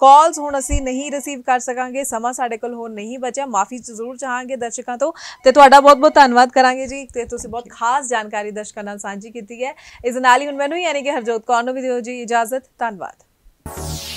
ਕਾਲਸ ਹੁਣ ਅਸੀਂ ਨਹੀਂ ਰਿਸੀਵ ਕਰ ਸਕਾਂਗੇ ਸਮਾਂ ਸਾਡੇ ਕੋਲ ਹੋਰ ਨਹੀਂ ਬਚਿਆ ਮਾਫੀ ਜ਼ਰੂਰ ਚਾਹਾਂਗੇ ਦਰਸ਼ਕਾਂ ਤੋਂ ਤੇ ਤੁਹਾਡਾ ਬਹੁਤ-ਬਹੁਤ ਧੰਨਵਾਦ ਕਰਾਂਗੇ ਜੀ ਤੇ ਤੁਸੀਂ ਬਹੁਤ ਖਾਸ ਜਾਣਕਾਰੀ ਦਰਸ਼ਕਾਂ ਨਾਲ ਸਾਂਝੀ ਕੀਤੀ ਹੈ ਇਸ ਨਾਲ ਹੀ ਹੁਣ ਮੈਨੂੰ ਯਾਨੀ ਕਿ ਹਰਜੋਤ ਕੌਰ ਨੂੰ ਵੀ ਦਿਓ ਜੀ ਇਜਾਜ਼ਤ ਧੰਨਵਾਦ